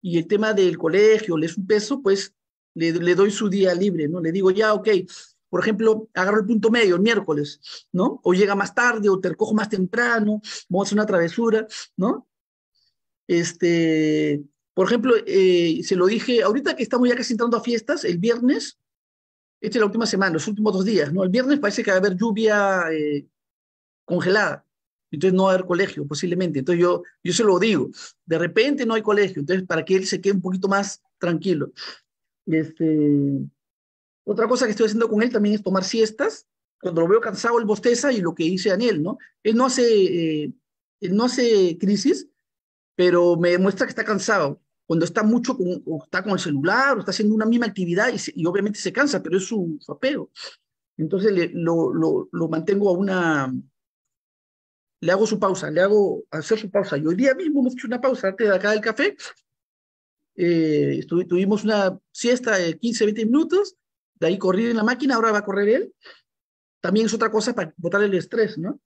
y el tema del colegio le es un peso, pues le, doy su día libre, ¿no? Le digo, ya, ok, por ejemplo, agarro el punto medio el miércoles, ¿no? O llega más tarde, o te recojo más temprano, vamos a hacer una travesura, ¿no? Este, por ejemplo, eh, se lo dije, ahorita que estamos ya casi entrando a fiestas, el viernes, esta es la última semana, los últimos dos días, ¿no? El viernes parece que va a haber lluvia eh, congelada, entonces no va a haber colegio posiblemente. Entonces yo, yo se lo digo, de repente no hay colegio, entonces para que él se quede un poquito más tranquilo. Este, otra cosa que estoy haciendo con él también es tomar siestas. Cuando lo veo cansado, él bosteza y lo que dice Daniel, ¿no? Él no hace, eh, él no hace crisis, pero me demuestra que está cansado cuando está mucho o está con el celular o está haciendo una misma actividad y, obviamente se cansa, pero es su, apego. Entonces lo, mantengo a una... Le hago su pausa, le hago hacer su pausa. Y hoy día mismo hemos hecho una pausa antes de acá del café. Eh, tuvimos una siesta de 15, 20 minutos. De ahí correr en la máquina, ahora va a correr él. También es otra cosa para botar el estrés, ¿no?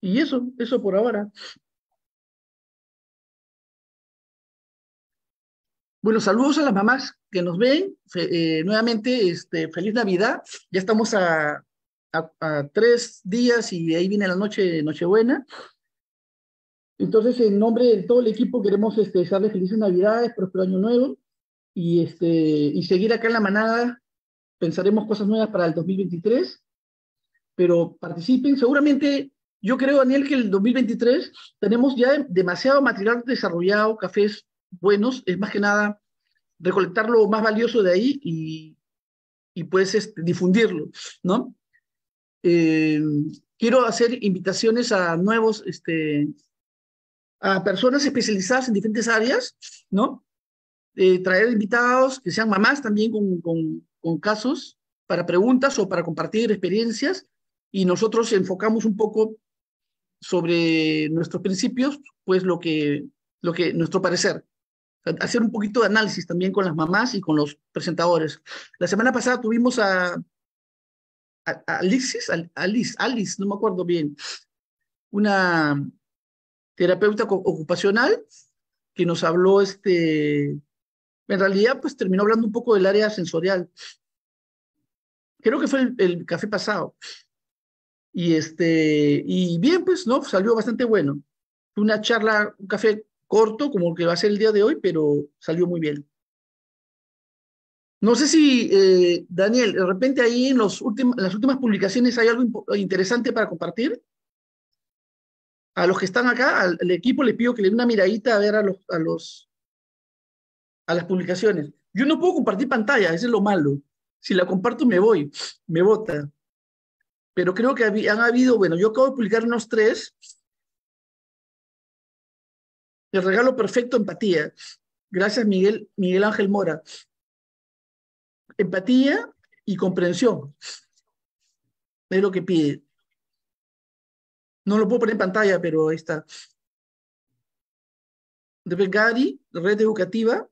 Y eso, eso por ahora. Bueno, saludos a las mamás que nos ven. Eh, nuevamente, este, feliz Navidad. Ya estamos a, tres días y ahí viene la noche, Nochebuena. Entonces, en nombre de todo el equipo, queremos este, desearles felices Navidades, próspero año nuevo y, este, y seguir acá en la manada. Pensaremos cosas nuevas para el 2023, pero participen. Seguramente yo creo, Daniel, que el 2023 tenemos ya demasiado material desarrollado, cafés buenos, es más que nada recolectar lo más valioso de ahí y, y pues este, difundirlo, ¿no? Eh, quiero hacer invitaciones a nuevos, este, a personas especializadas en diferentes áreas, ¿no? Eh, traer invitados que sean mamás también con, con casos para preguntas o para compartir experiencias y nosotros enfocamos un poco sobre nuestros principios, pues lo que, lo que nuestro parecer, hacer un poquito de análisis también con las mamás y con los presentadores. La semana pasada tuvimos a, a, Alice, Alice, no me acuerdo bien, una terapeuta ocupacional que nos habló, este, en realidad pues terminó hablando un poco del área sensorial. Creo que fue el, café pasado. Y este, y bien, pues, ¿no? Salió bastante bueno. una charla, un café corto como el que va a ser el día de hoy, pero salió muy bien. No sé si, eh, Daniel, de repente ahí en las últimas publicaciones hay algo interesante para compartir. A los que están acá, al, equipo le pido que le den una miradita a ver a los, a a las publicaciones. Yo no puedo compartir pantalla, eso es lo malo. Si la comparto me voy, me vota. Pero creo que han habido, bueno, yo acabo de publicar unos tres, el regalo perfecto, empatía. Gracias, Miguel, Miguel Ángel Mora. Empatía y comprensión. Es lo que pide. No lo puedo poner en pantalla, pero ahí está. De Belgari, red educativa.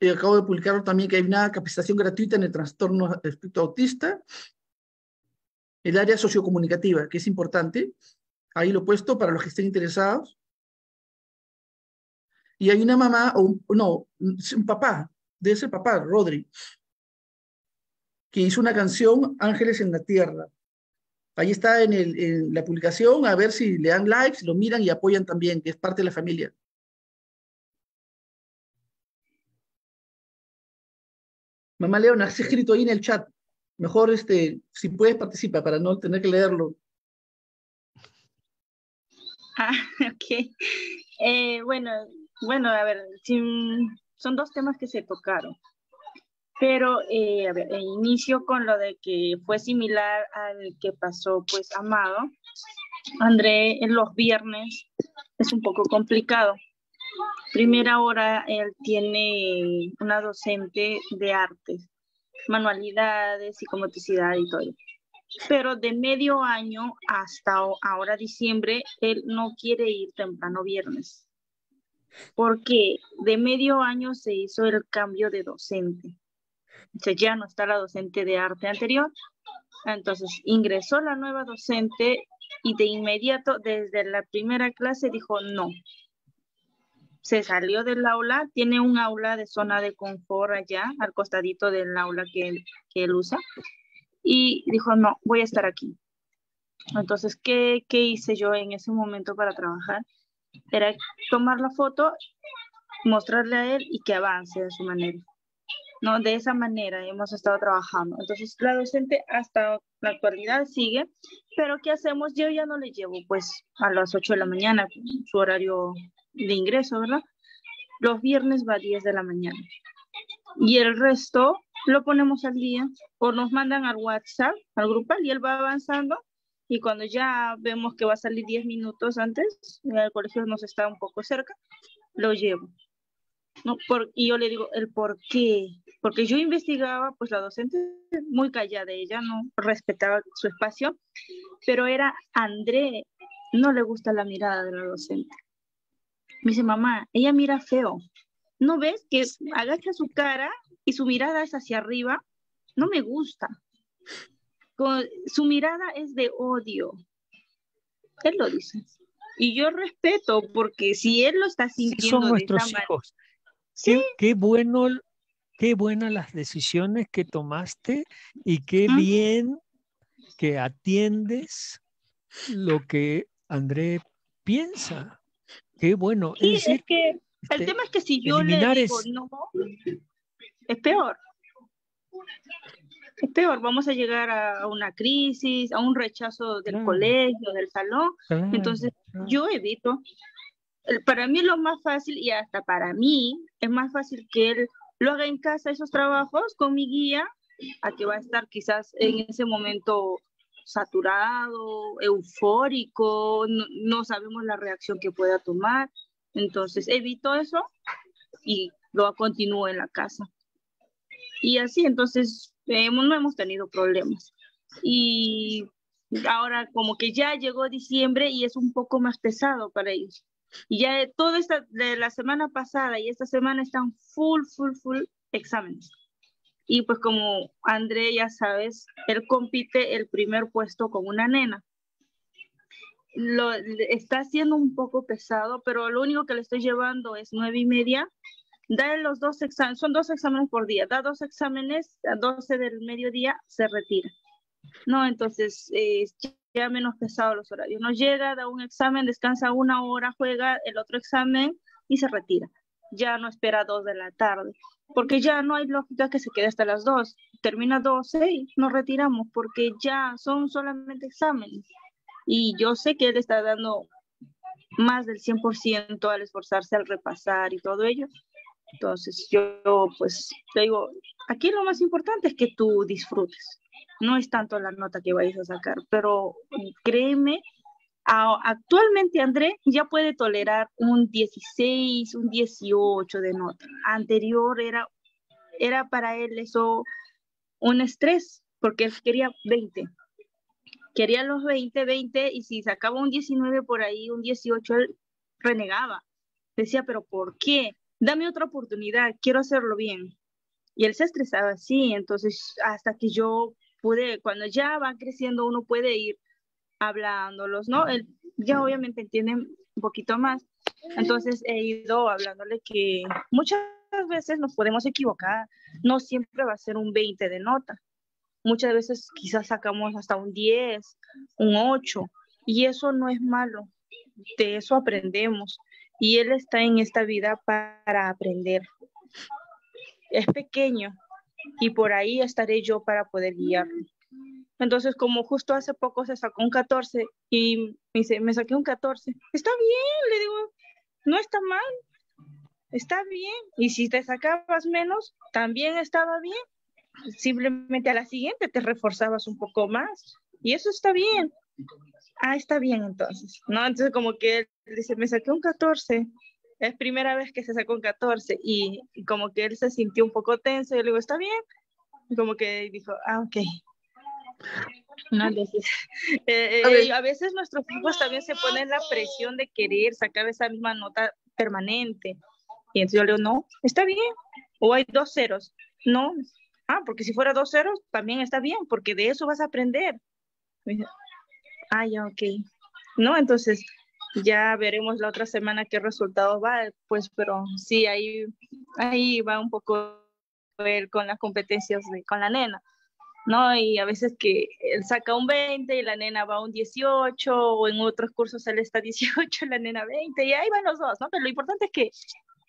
Eh, acabo de publicar también que hay una capacitación gratuita en el trastorno espíritu autista. El área sociocomunicativa, que es importante. Ahí lo he puesto para los que estén interesados. Y hay una mamá, o no, un papá, de ese papá, Rodri, que hizo una canción, Ángeles en la Tierra. Ahí está en, el, la publicación, a ver si le dan likes, lo miran y apoyan también, que es parte de la familia. Mamá Leona, has escrito ahí en el chat. Mejor, este, si puedes, participa para no tener que leerlo. Ah, ok. Eh, bueno, bueno, a ver, son dos temas que se tocaron. Pero, eh, a ver, eh, inicio con lo de que fue similar al que pasó, pues, Amado. André, en los viernes es un poco complicado. Primera hora, él tiene una docente de artes, manualidades, psicomotricidad y todo. Pero de medio año hasta ahora, diciembre, él no quiere ir temprano viernes porque de medio año se hizo el cambio de docente. Entonces ya no está la docente de arte anterior, entonces ingresó la nueva docente y de inmediato desde la primera clase dijo no. Se salió del aula, tiene un aula de zona de confort allá, al costadito del aula que él, que él usa, y dijo no, voy a estar aquí. Entonces, ¿qué, ¿qué hice yo en ese momento para trabajar? era tomar la foto, mostrarle a él y que avance de su manera. ¿no? De esa manera hemos estado trabajando. Entonces, la docente hasta la actualidad sigue, pero ¿qué hacemos? Yo ya no le llevo pues a las 8 de la mañana, su horario de ingreso, ¿verdad? Los viernes va a 10 de la mañana. Y el resto lo ponemos al día o nos mandan al WhatsApp, al grupal, y él va avanzando y cuando ya vemos que va a salir 10 minutos antes, el colegio nos está un poco cerca, lo llevo. No, y yo le digo el por qué, porque yo investigaba, pues la docente muy callada, ella no respetaba su espacio, pero era André, no le gusta la mirada de la docente. Me dice, mamá, ella mira feo, ¿no ves que agacha su cara y su mirada es hacia arriba? No me gusta su mirada es de odio. Él lo dice. Y yo respeto, porque si él lo está sintiendo. son nuestros hijos. ¿Sí? qué, bueno qué buenas las decisiones que tomaste y qué bien que atiendes lo que André piensa. Qué bueno. el este, tema es que si yo le digo es, no, es peor peor, vamos a llegar a, una crisis, a un rechazo del colegio, del salón. Entonces, yo evito. Para mí lo más fácil, y hasta para mí, es más fácil que él lo haga en casa esos trabajos con mi guía, a que va a estar quizás en ese momento saturado, eufórico, no sabemos la reacción que pueda tomar. Entonces, evito eso y lo continúo en la casa. Y así, entonces, no hemos tenido problemas. Y ahora como que ya llegó diciembre y es un poco más pesado para ellos. Y ya toda esta, de la semana pasada y esta semana están full, full, full exámenes. Y pues como André, ya sabes, él compite el primer puesto con una nena. Lo, está haciendo un poco pesado, pero lo único que le estoy llevando es nueve y media Da los dos exámenes, son dos exámenes por día, da dos exámenes a 12 del mediodía, se retira. No, entonces eh, ya menos pesado los horarios. No llega, da un examen, descansa una hora, juega el otro examen y se retira. Ya no espera dos de la tarde, porque ya no hay lógica que se quede hasta las dos. Termina 12 y nos retiramos, porque ya son solamente exámenes. Y yo sé que él está dando más del 100% al esforzarse, al repasar y todo ello, entonces, yo pues te digo, aquí lo más importante es que tú disfrutes. No es tanto la nota que vayas a sacar, pero créeme, actualmente André ya puede tolerar un 16, un 18 de nota. Anterior era, era para él eso un estrés, porque él quería 20. Quería los 20, 20, y si sacaba un 19 por ahí, un 18, él renegaba. Decía, pero ¿por qué? dame otra oportunidad, quiero hacerlo bien. Y él se estresaba así, entonces hasta que yo pude, cuando ya va creciendo uno puede ir hablándolos, ¿no? Él ya obviamente entiende un poquito más, entonces he ido hablándole que muchas veces nos podemos equivocar, no siempre va a ser un 20 de nota, muchas veces quizás sacamos hasta un 10, un 8, y eso no es malo, de eso aprendemos y él está en esta vida para aprender. Es pequeño y por ahí estaré yo para poder guiarlo. Entonces, como justo hace poco se sacó un 14 y me me saqué un 14. Está bien, le digo, no está mal, está bien. Y si te sacabas menos, también estaba bien. Simplemente a la siguiente te reforzabas un poco más. Y eso está bien ah, está bien entonces, ¿no? Entonces como que él dice, me saqué un 14, es primera vez que se sacó un 14 y, como que él se sintió un poco tenso y yo le digo, está bien, y como que dijo, ah, ok. Eh, eh, a veces nuestros hijos también se ponen la presión de querer sacar esa misma nota permanente. Y entonces yo le digo, no, está bien. O hay dos ceros. No, ah, porque si fuera dos ceros, también está bien, porque de eso vas a aprender. Ah, ya, ok. No, entonces ya veremos la otra semana qué resultado va, pues, pero sí, ahí, ahí va un poco con las competencias con la nena, ¿no? Y a veces que él saca un 20 y la nena va un 18, o en otros cursos él está 18, la nena 20, y ahí van los dos, ¿no? Pero lo importante es que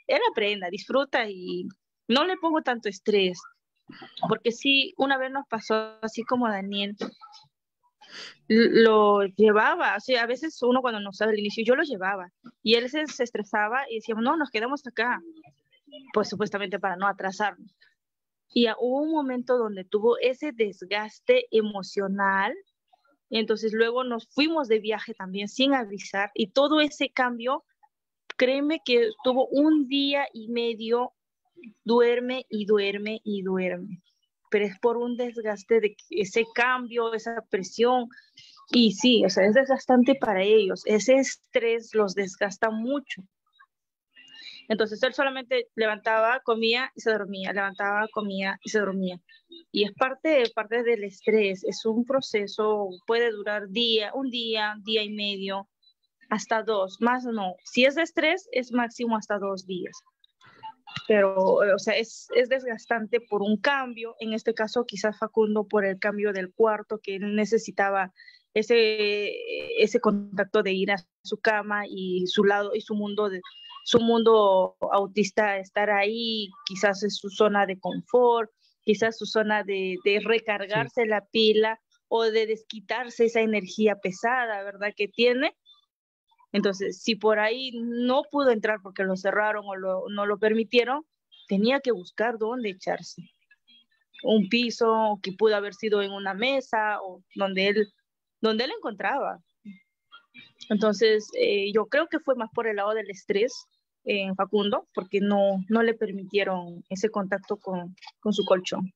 él aprenda, disfruta y no le pongo tanto estrés, porque sí, una vez nos pasó, así como Daniel, lo llevaba, a veces uno cuando no sabe el inicio, yo lo llevaba y él se, estresaba y decíamos, no, nos quedamos acá, pues supuestamente para no atrasarnos. Y hubo un momento donde tuvo ese desgaste emocional entonces luego nos fuimos de viaje también sin avisar y todo ese cambio, créeme que tuvo un día y medio, duerme y duerme y duerme pero es por un desgaste de ese cambio, esa presión. Y sí, o sea, es desgastante para ellos. Ese estrés los desgasta mucho. Entonces él solamente levantaba, comía y se dormía, levantaba, comía y se dormía. Y es parte, parte del estrés, es un proceso, puede durar día, un día, día y medio, hasta dos, más no. Si es de estrés, es máximo hasta dos días pero o sea, es, desgastante por un cambio, en este caso quizás Facundo por el cambio del cuarto que necesitaba ese, ese contacto de ir a su cama y su lado y su mundo de, su mundo autista estar ahí, quizás es su zona de confort, quizás su zona de, de recargarse la pila o de desquitarse esa energía pesada, ¿verdad? Que tiene entonces, si por ahí no pudo entrar porque lo cerraron o no lo permitieron, tenía que buscar dónde echarse. Un piso que pudo haber sido en una mesa o donde él, donde él encontraba. Entonces, eh, yo creo que fue más por el lado del estrés en Facundo, porque no, le permitieron ese contacto con, su colchón.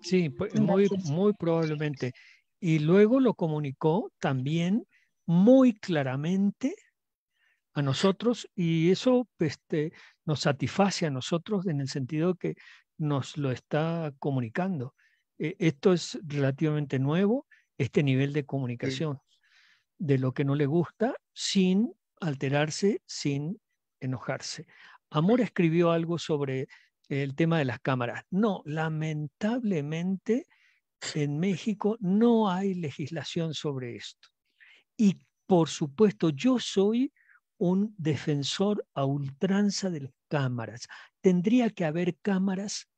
Sí, pues, muy, muy probablemente. Y luego lo comunicó también muy claramente a nosotros y eso este, nos satisface a nosotros en el sentido que nos lo está comunicando. E, esto es relativamente nuevo, este nivel de comunicación, de lo que no le gusta sin alterarse, sin enojarse. Amor escribió algo sobre el tema de las cámaras. No, lamentablemente en México no hay legislación sobre esto. Y por supuesto, yo soy un defensor a ultranza de las cámaras. Tendría que haber cámaras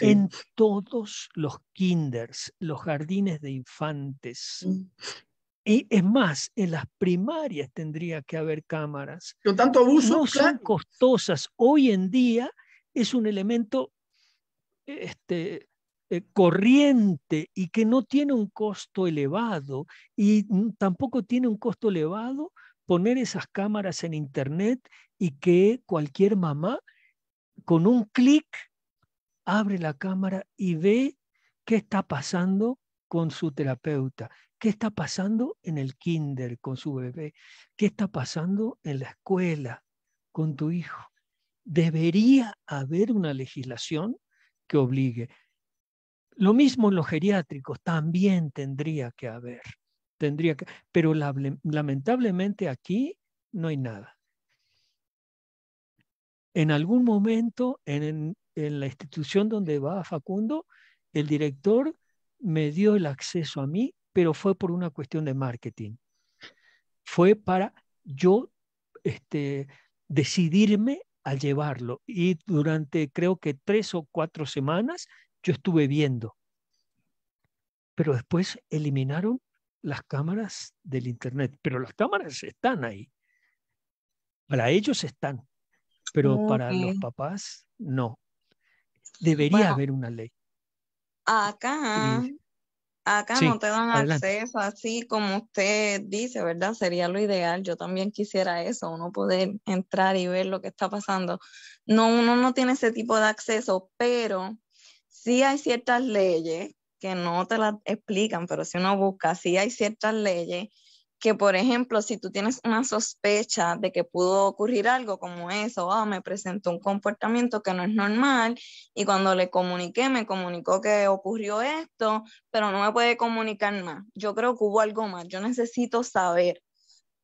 en todos los kinders, los jardines de infantes. Y es más, en las primarias tendría que haber cámaras. Con tanto abuso. No son costosas. Hoy en día es un elemento este, eh, corriente y que no tiene un costo elevado y tampoco tiene un costo elevado poner esas cámaras en internet y que cualquier mamá con un clic abre la cámara y ve qué está pasando con su terapeuta, qué está pasando en el kinder con su bebé, qué está pasando en la escuela con tu hijo. Debería haber una legislación que obligue. Lo mismo en los geriátricos también tendría que haber, tendría que, pero lamentablemente aquí no hay nada. En algún momento, en, en la institución donde va Facundo, el director me dio el acceso a mí, pero fue por una cuestión de marketing. Fue para yo este, decidirme a llevarlo. Y durante creo que tres o cuatro semanas yo estuve viendo. Pero después eliminaron las cámaras del Internet, pero las cámaras están ahí. Para ellos están, pero ah, para los papás no. Debería haber una ley. Acá, ah, acá no te dan acceso así como usted dice, ¿verdad? Sería lo ideal. Yo también quisiera eso, uno poder entrar y ver lo que está pasando. No, uno no tiene ese tipo de acceso, pero sí hay ciertas leyes que no te las explican, pero si uno busca, sí hay ciertas leyes que, por ejemplo, si tú tienes una sospecha de que pudo ocurrir algo como eso, ah, me presentó un comportamiento que no es normal y cuando le comuniqué, me comunicó que ocurrió esto, pero no me puede comunicar más. Yo creo que hubo algo más, yo necesito saber.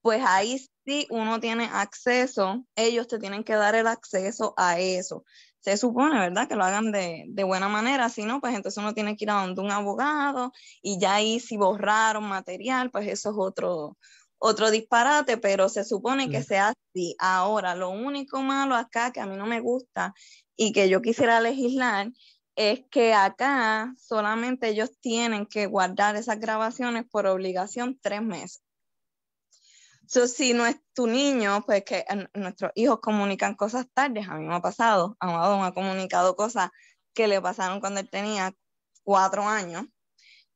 Pues ahí sí uno tiene acceso, ellos te tienen que dar el acceso a eso se supone, ¿verdad? Que lo hagan de, buena manera, si no, pues entonces uno tiene que ir a donde un abogado y ya ahí si borraron material, pues eso es otro, otro disparate, pero se supone que sea así. Ahora, lo único malo acá que a mí no me gusta y que yo quisiera legislar es que acá solamente ellos tienen que guardar esas grabaciones por obligación tres meses si no es tu niño, pues que nuestros hijos comunican cosas tardes. A mí me ha pasado, Amado me ha comunicado cosas que le pasaron cuando él tenía cuatro años,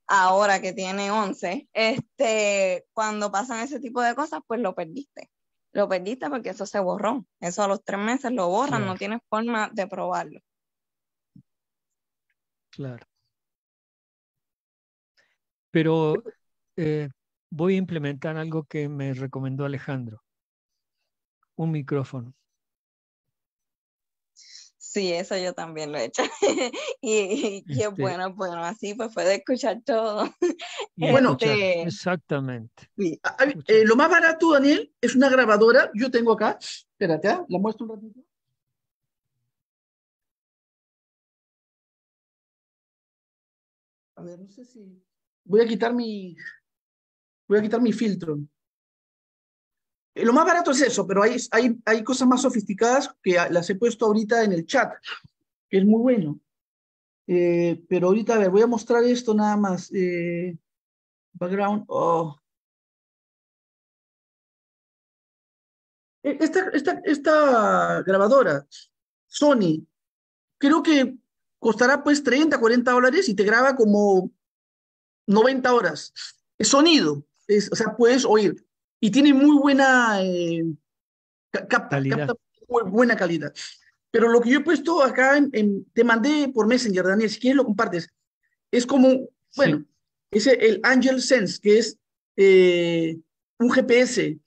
ahora que tiene once. Este, cuando pasan ese tipo de cosas, pues lo perdiste. Lo perdiste porque eso se borró. Eso a los tres meses lo borran, no tienes forma de probarlo. Claro. Pero eh, voy a implementar algo que me recomendó Alejandro, un micrófono. Sí, eso yo también lo he hecho. y, qué este bueno, bueno, así pues puede escuchar todo. bueno, este exactamente. Ah, eh, lo más barato, Daniel, es una grabadora. Yo tengo acá, espérate, ¿ah? la muestro un ratito. A ver, no sé si... Voy a quitar mi, voy a quitar mi filtro. Eh, lo más barato es eso, pero hay, hay, hay cosas más sofisticadas que las he puesto ahorita en el chat, que es muy bueno. Eh, pero ahorita, a ver, voy a mostrar esto nada más. Eh, background, oh. e, Esta, esta, esta grabadora, Sony, creo que costará pues 30, 40 dólares y te graba como 90 horas. Es sonido o sea, puedes oír. Y tiene muy buena, eh, calidad. muy buena calidad. Pero lo que yo he puesto acá, en, te mandé por Messenger, Daniel, si quieres lo compartes. Es como, bueno, es el Angel Sense, que es eh, un GPS.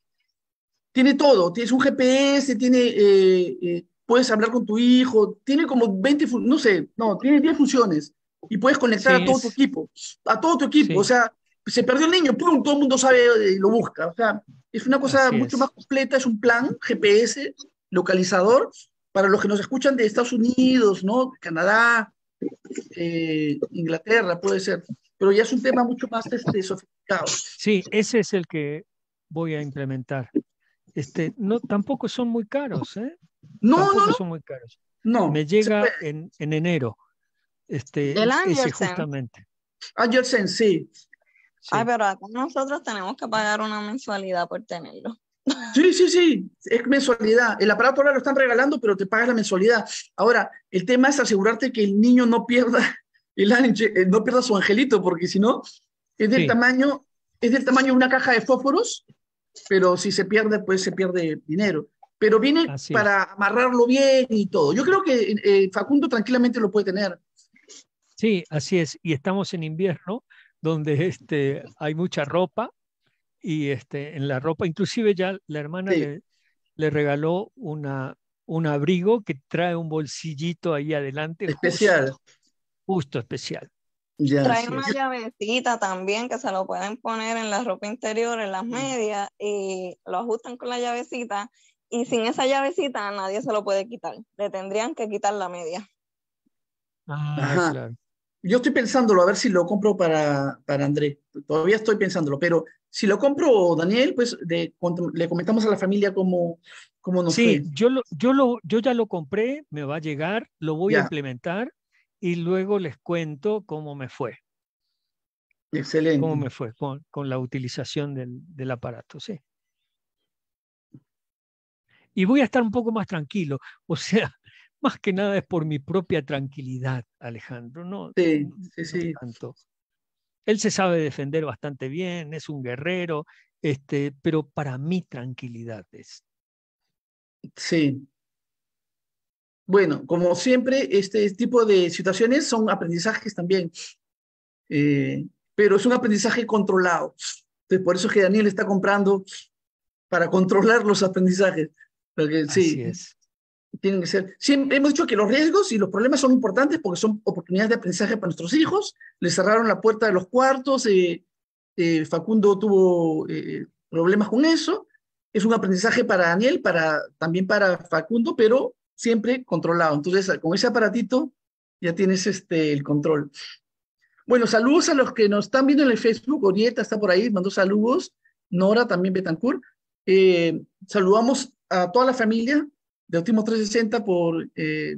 Tiene todo, tienes un GPS, tiene, eh, eh, puedes hablar con tu hijo, tiene como 20, no sé, no, tiene 10 funciones y puedes conectar a todo tu equipo, a todo tu equipo. O sea, se perdió el niño, ¡pum! todo el mundo sabe y lo busca. O sea, es una cosa mucho más completa, es un plan GPS localizador para los que nos escuchan de Estados Unidos, ¿no? Canadá, eh, Inglaterra, puede ser. Pero ya es un tema mucho más este, sofisticado. Sí, ese es el que voy a implementar. Este, no, tampoco son muy caros, ¿eh? No, no, son muy caros. No. Me llega en, enero. Este, el ese justamente. sí. Ay, ah, pero nosotros tenemos que pagar una mensualidad por tenerlo. Sí, sí, sí, es mensualidad. El aparato ahora lo están regalando, pero te pagas la mensualidad. Ahora, el tema es asegurarte que el niño no pierda, el eh, no pierda su angelito, porque si no, es del tamaño, es del tamaño de una caja de fósforos, pero si se pierde, pues se pierde dinero. Pero viene para amarrarlo bien y todo. Yo creo que eh, Facundo tranquilamente lo puede tener. Sí, así es. Y estamos en invierno donde este, hay mucha ropa y este, en la ropa, inclusive ya la hermana le, regaló una, un abrigo que trae un bolsillito ahí adelante. Especial. Justo, especial. Ya, trae una llavecita también que se lo pueden poner en la ropa interior, en las mm. medias, y lo ajustan con la llavecita. Y sin esa llavecita nadie se lo puede quitar. Le tendrían que quitar la media. Ah, claro yo estoy pensándolo, a ver si lo compro para, para André. Todavía estoy pensándolo, pero si lo compro, Daniel, pues le comentamos a la familia cómo, cómo nos Sí, Yo, lo, yo, lo, yo ya lo compré, me va a llegar, lo voy a implementar y luego les cuento cómo me fue. Excelente. ¿Cómo me fue con, la utilización del, del aparato? Sí y voy a estar un poco más tranquilo. O sea, más que nada es por mi propia tranquilidad, Alejandro, ¿no? Sí, sí, Él se sabe defender bastante bien, es un guerrero, este, pero para mí tranquilidad es. Sí. Bueno, como siempre, este, este tipo de situaciones son aprendizajes también, eh, pero es un aprendizaje controlado. por eso es que Daniel está comprando para controlar los aprendizajes. Así es tienen que ser, siempre hemos dicho que los riesgos y los problemas son importantes porque son oportunidades de aprendizaje para nuestros hijos, les cerraron la puerta de los cuartos, eh, eh, Facundo tuvo eh, problemas con eso, es un aprendizaje para Daniel, para, también para Facundo, pero siempre controlado. Entonces, con ese aparatito ya tienes este, el control. Bueno, saludos a los que nos están viendo en el Facebook, Orieta está por ahí, mandó saludos, Nora también Betancourt. saludamos a toda la familia, de Autismo 360 por eh,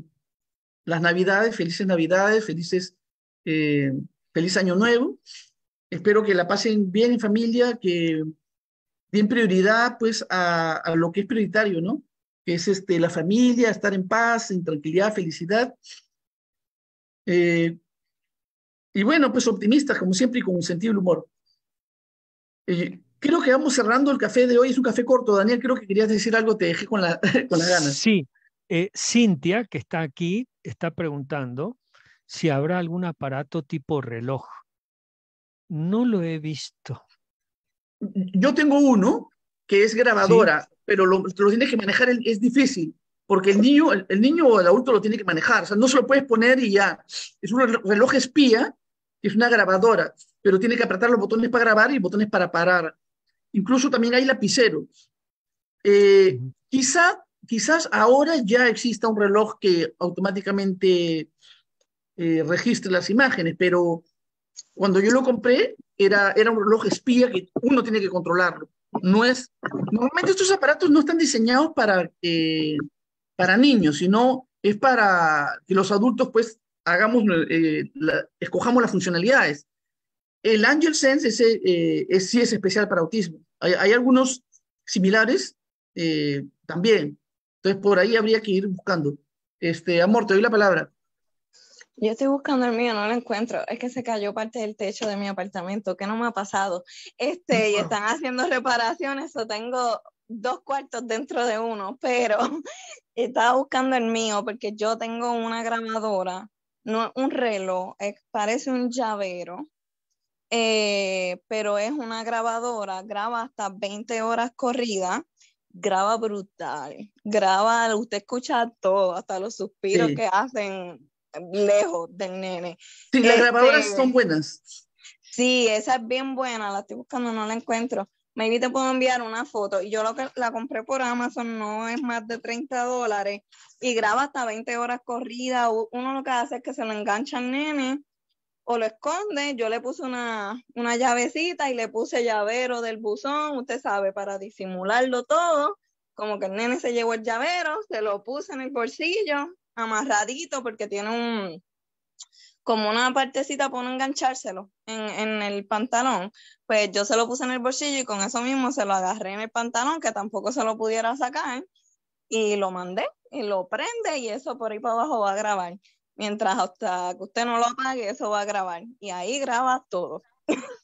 las Navidades, felices Navidades, felices, eh, feliz Año Nuevo. Espero que la pasen bien en familia, que den prioridad pues a, lo que es prioritario, ¿no? Que es este, la familia, estar en paz, en tranquilidad, felicidad. Eh, y bueno, pues optimistas, como siempre, y con un sentido del humor creo que vamos cerrando el café de hoy. Es un café corto, Daniel. Creo que querías decir algo, te dejé con, la, con las ganas. Sí. Eh, Cintia, que está aquí, está preguntando si habrá algún aparato tipo reloj. No lo he visto. Yo tengo uno que es grabadora, pero lo, tienes que manejar, es difícil porque el niño, el, niño o el adulto lo tiene que manejar, o sea, no se lo puedes poner y ya. Es un reloj espía, es una grabadora, pero tiene que apretar los botones para grabar y botones para parar. Incluso también hay lapiceros. Eh, quizá, quizás ahora ya exista un reloj que automáticamente eh, registre las imágenes, pero cuando yo lo compré era, era un reloj espía que uno tiene que controlarlo. No es, normalmente estos aparatos no están diseñados para, eh, para niños, sino es para que los adultos pues hagamos, escojamos las funcionalidades. El Angel Sense sí es especial para autismo. Hay, algunos similares eh, también. Entonces, por ahí habría que ir buscando. Este, amor, te doy la palabra. Yo estoy buscando el mío, no lo encuentro. Es que se cayó parte del techo de mi apartamento, ¿Qué no me ha pasado. Este, y están haciendo reparaciones, o tengo dos cuartos dentro de uno, pero estaba buscando el mío porque yo tengo una grabadora, no un reloj, eh, parece un llavero, eh, pero es una grabadora, graba hasta 20 horas corridas, graba brutal, graba, usted escucha todo, hasta los suspiros que hacen lejos del nene. Sí, las grabadoras este son buenas. Sí, esa es bien buena, la estoy buscando, no la encuentro. Maybe te puedo enviar una foto. yo lo que la compré por Amazon no es más de 30 dólares y graba hasta 20 horas corrida. Uno lo que hace es que se lo engancha al nene o lo esconde, Yo le puse una, llavecita y le puse llavero del buzón, usted sabe, para disimularlo todo. Como que el nene se llevó el llavero, se lo puse en el bolsillo, amarradito, porque tiene un como una partecita para no enganchárselo en, en el pantalón. Pues yo se lo puse en el bolsillo y con eso mismo se lo agarré en el pantalón, que tampoco se lo pudiera sacar, y lo mandé y lo prende y eso por ahí para abajo va a grabar mientras hasta que usted no lo apague, eso va a grabar. Y ahí graba todo.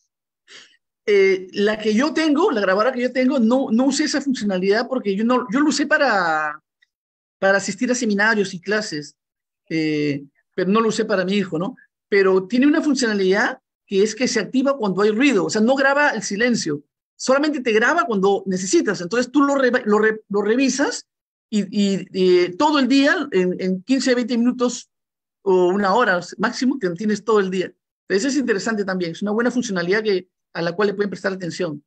Eh, la que yo tengo, la grabadora que yo tengo, no, no usé esa funcionalidad porque yo, no, yo lo usé para, para asistir a seminarios y clases, eh, pero no lo usé para mi hijo, ¿no? Pero tiene una funcionalidad que es que se activa cuando hay ruido, o sea, no graba el silencio, solamente te graba cuando necesitas. Entonces tú lo, lo, revisas y, eh, todo el día, en, en 15, 20 minutos o una hora máximo que tienes todo el día. eso es interesante también, es una buena funcionalidad que, a la cual le pueden prestar atención.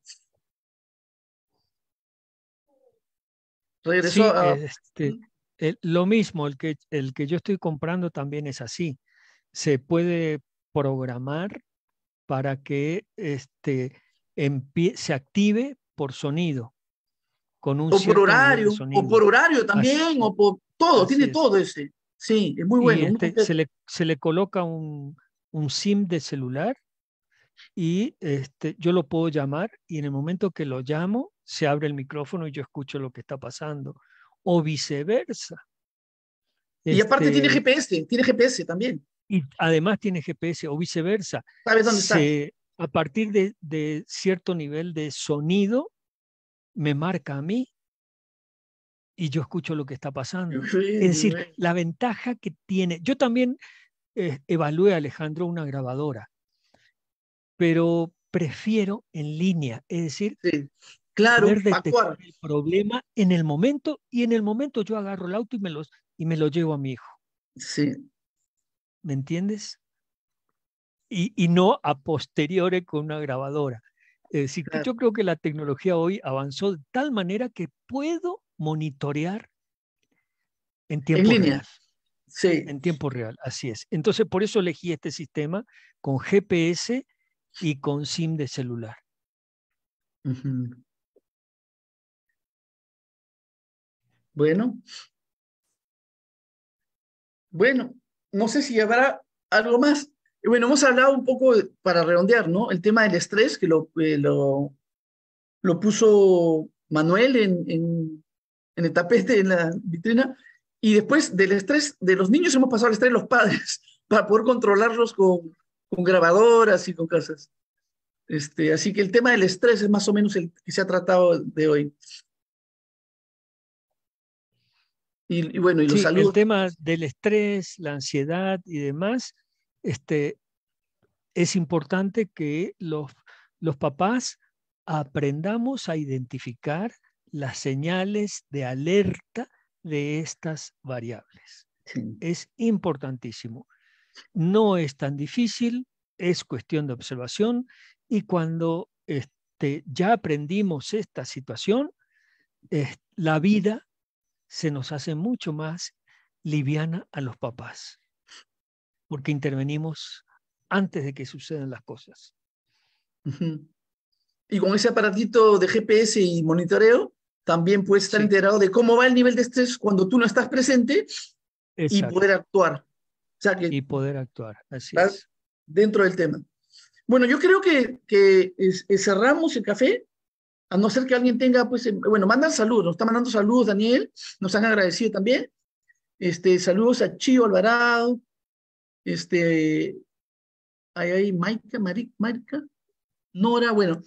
Este, lo mismo, el que, el que yo estoy comprando también es así. Se puede programar para que este, se active por sonido. Con un o por horario, o por horario también, o por todo, tiene todo ese. Sí, es muy bueno. Este, se, le, coloca un, SIM de celular y este, yo lo puedo llamar y en el momento que lo llamo, se abre el micrófono y yo escucho lo que está pasando. O viceversa. y aparte tiene este, GPS, tiene GPS también. Y además tiene GPS o viceversa. ¿Sabes dónde A partir de, de cierto nivel de sonido, me marca a mí y yo escucho lo que está pasando. es decir, la ventaja que tiene. Yo también evalúe eh, evalué Alejandro una grabadora, pero prefiero en línea, es decir, claro, poder detectar el problema en el momento y en el momento yo agarro el auto y me, los, y me lo llevo a mi hijo. Sí. ¿Me entiendes? Y, y no a posteriores con una grabadora. Es decir, yo creo que la tecnología hoy avanzó de tal manera que puedo monitorear en tiempo real. Sí. En tiempo real, así es. Entonces, por eso elegí este sistema con GPS y con SIM de celular. Bueno. Bueno, no sé si habrá algo más. Bueno, hemos hablado un poco para redondear, ¿no? El tema del estrés, que lo, eh, lo, puso Manuel en, en el tapete, en la vitrina. Y después del estrés de los niños hemos pasado al estrés de los padres para poder controlarlos con, grabadoras y con casas. Este, así que el tema del estrés es más o menos el que se ha tratado de hoy. Y, bueno, y los El tema del estrés, la ansiedad y demás, este, es importante que los, los papás aprendamos a identificar las señales de alerta de estas variables. Es importantísimo. No es tan difícil, es cuestión de observación y cuando este, ya aprendimos esta situación, la vida se nos hace mucho más liviana a los papás, porque intervenimos antes de que sucedan las cosas. Y con ese aparatito de GPS y monitoreo, también puede estar enterado de cómo va el nivel de estrés cuando tú no estás presente y poder actuar. y poder actuar, así es. Dentro del tema. Bueno, yo creo que, eh, cerramos el café, a no ser que alguien tenga, pues, em, bueno, mandan saludos, nos está mandando saludos, Daniel, nos han agradecido también. Este, saludos a Chío Alvarado, este, ahí hay Maica, Marika, Nora, bueno,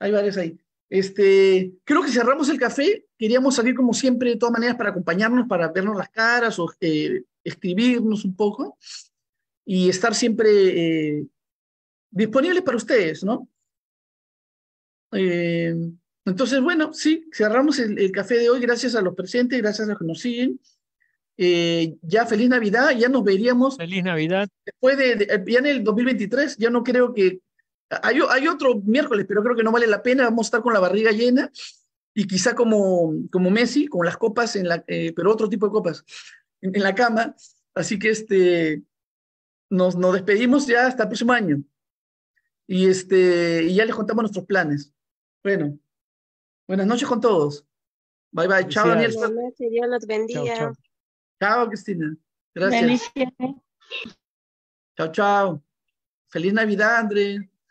hay varios ahí. Este, creo que cerramos el café. Queríamos salir como siempre, de todas maneras, para acompañarnos, para vernos las caras o eh, escribirnos un poco y estar siempre eh, disponibles para ustedes, ¿no? Eh, entonces, bueno, sí, cerramos el, café de hoy. Gracias a los presentes, gracias a los que nos siguen. ya feliz Navidad, ya nos veríamos. Feliz Navidad. Después de, ya en el 2023, ya no creo que hay, otro miércoles, pero creo que no vale la pena. Vamos a estar con la barriga llena y quizá como, como Messi, con las copas, en la, eh, pero otro tipo de copas, en, la cama. Así que este, nos, nos despedimos ya hasta el próximo año. Y, este, y ya les contamos nuestros planes. Bueno, buenas noches con todos. Bye bye. Chao, Daniel. Chao, Cristina. Gracias. Chao, chao. Feliz Navidad, Andrés.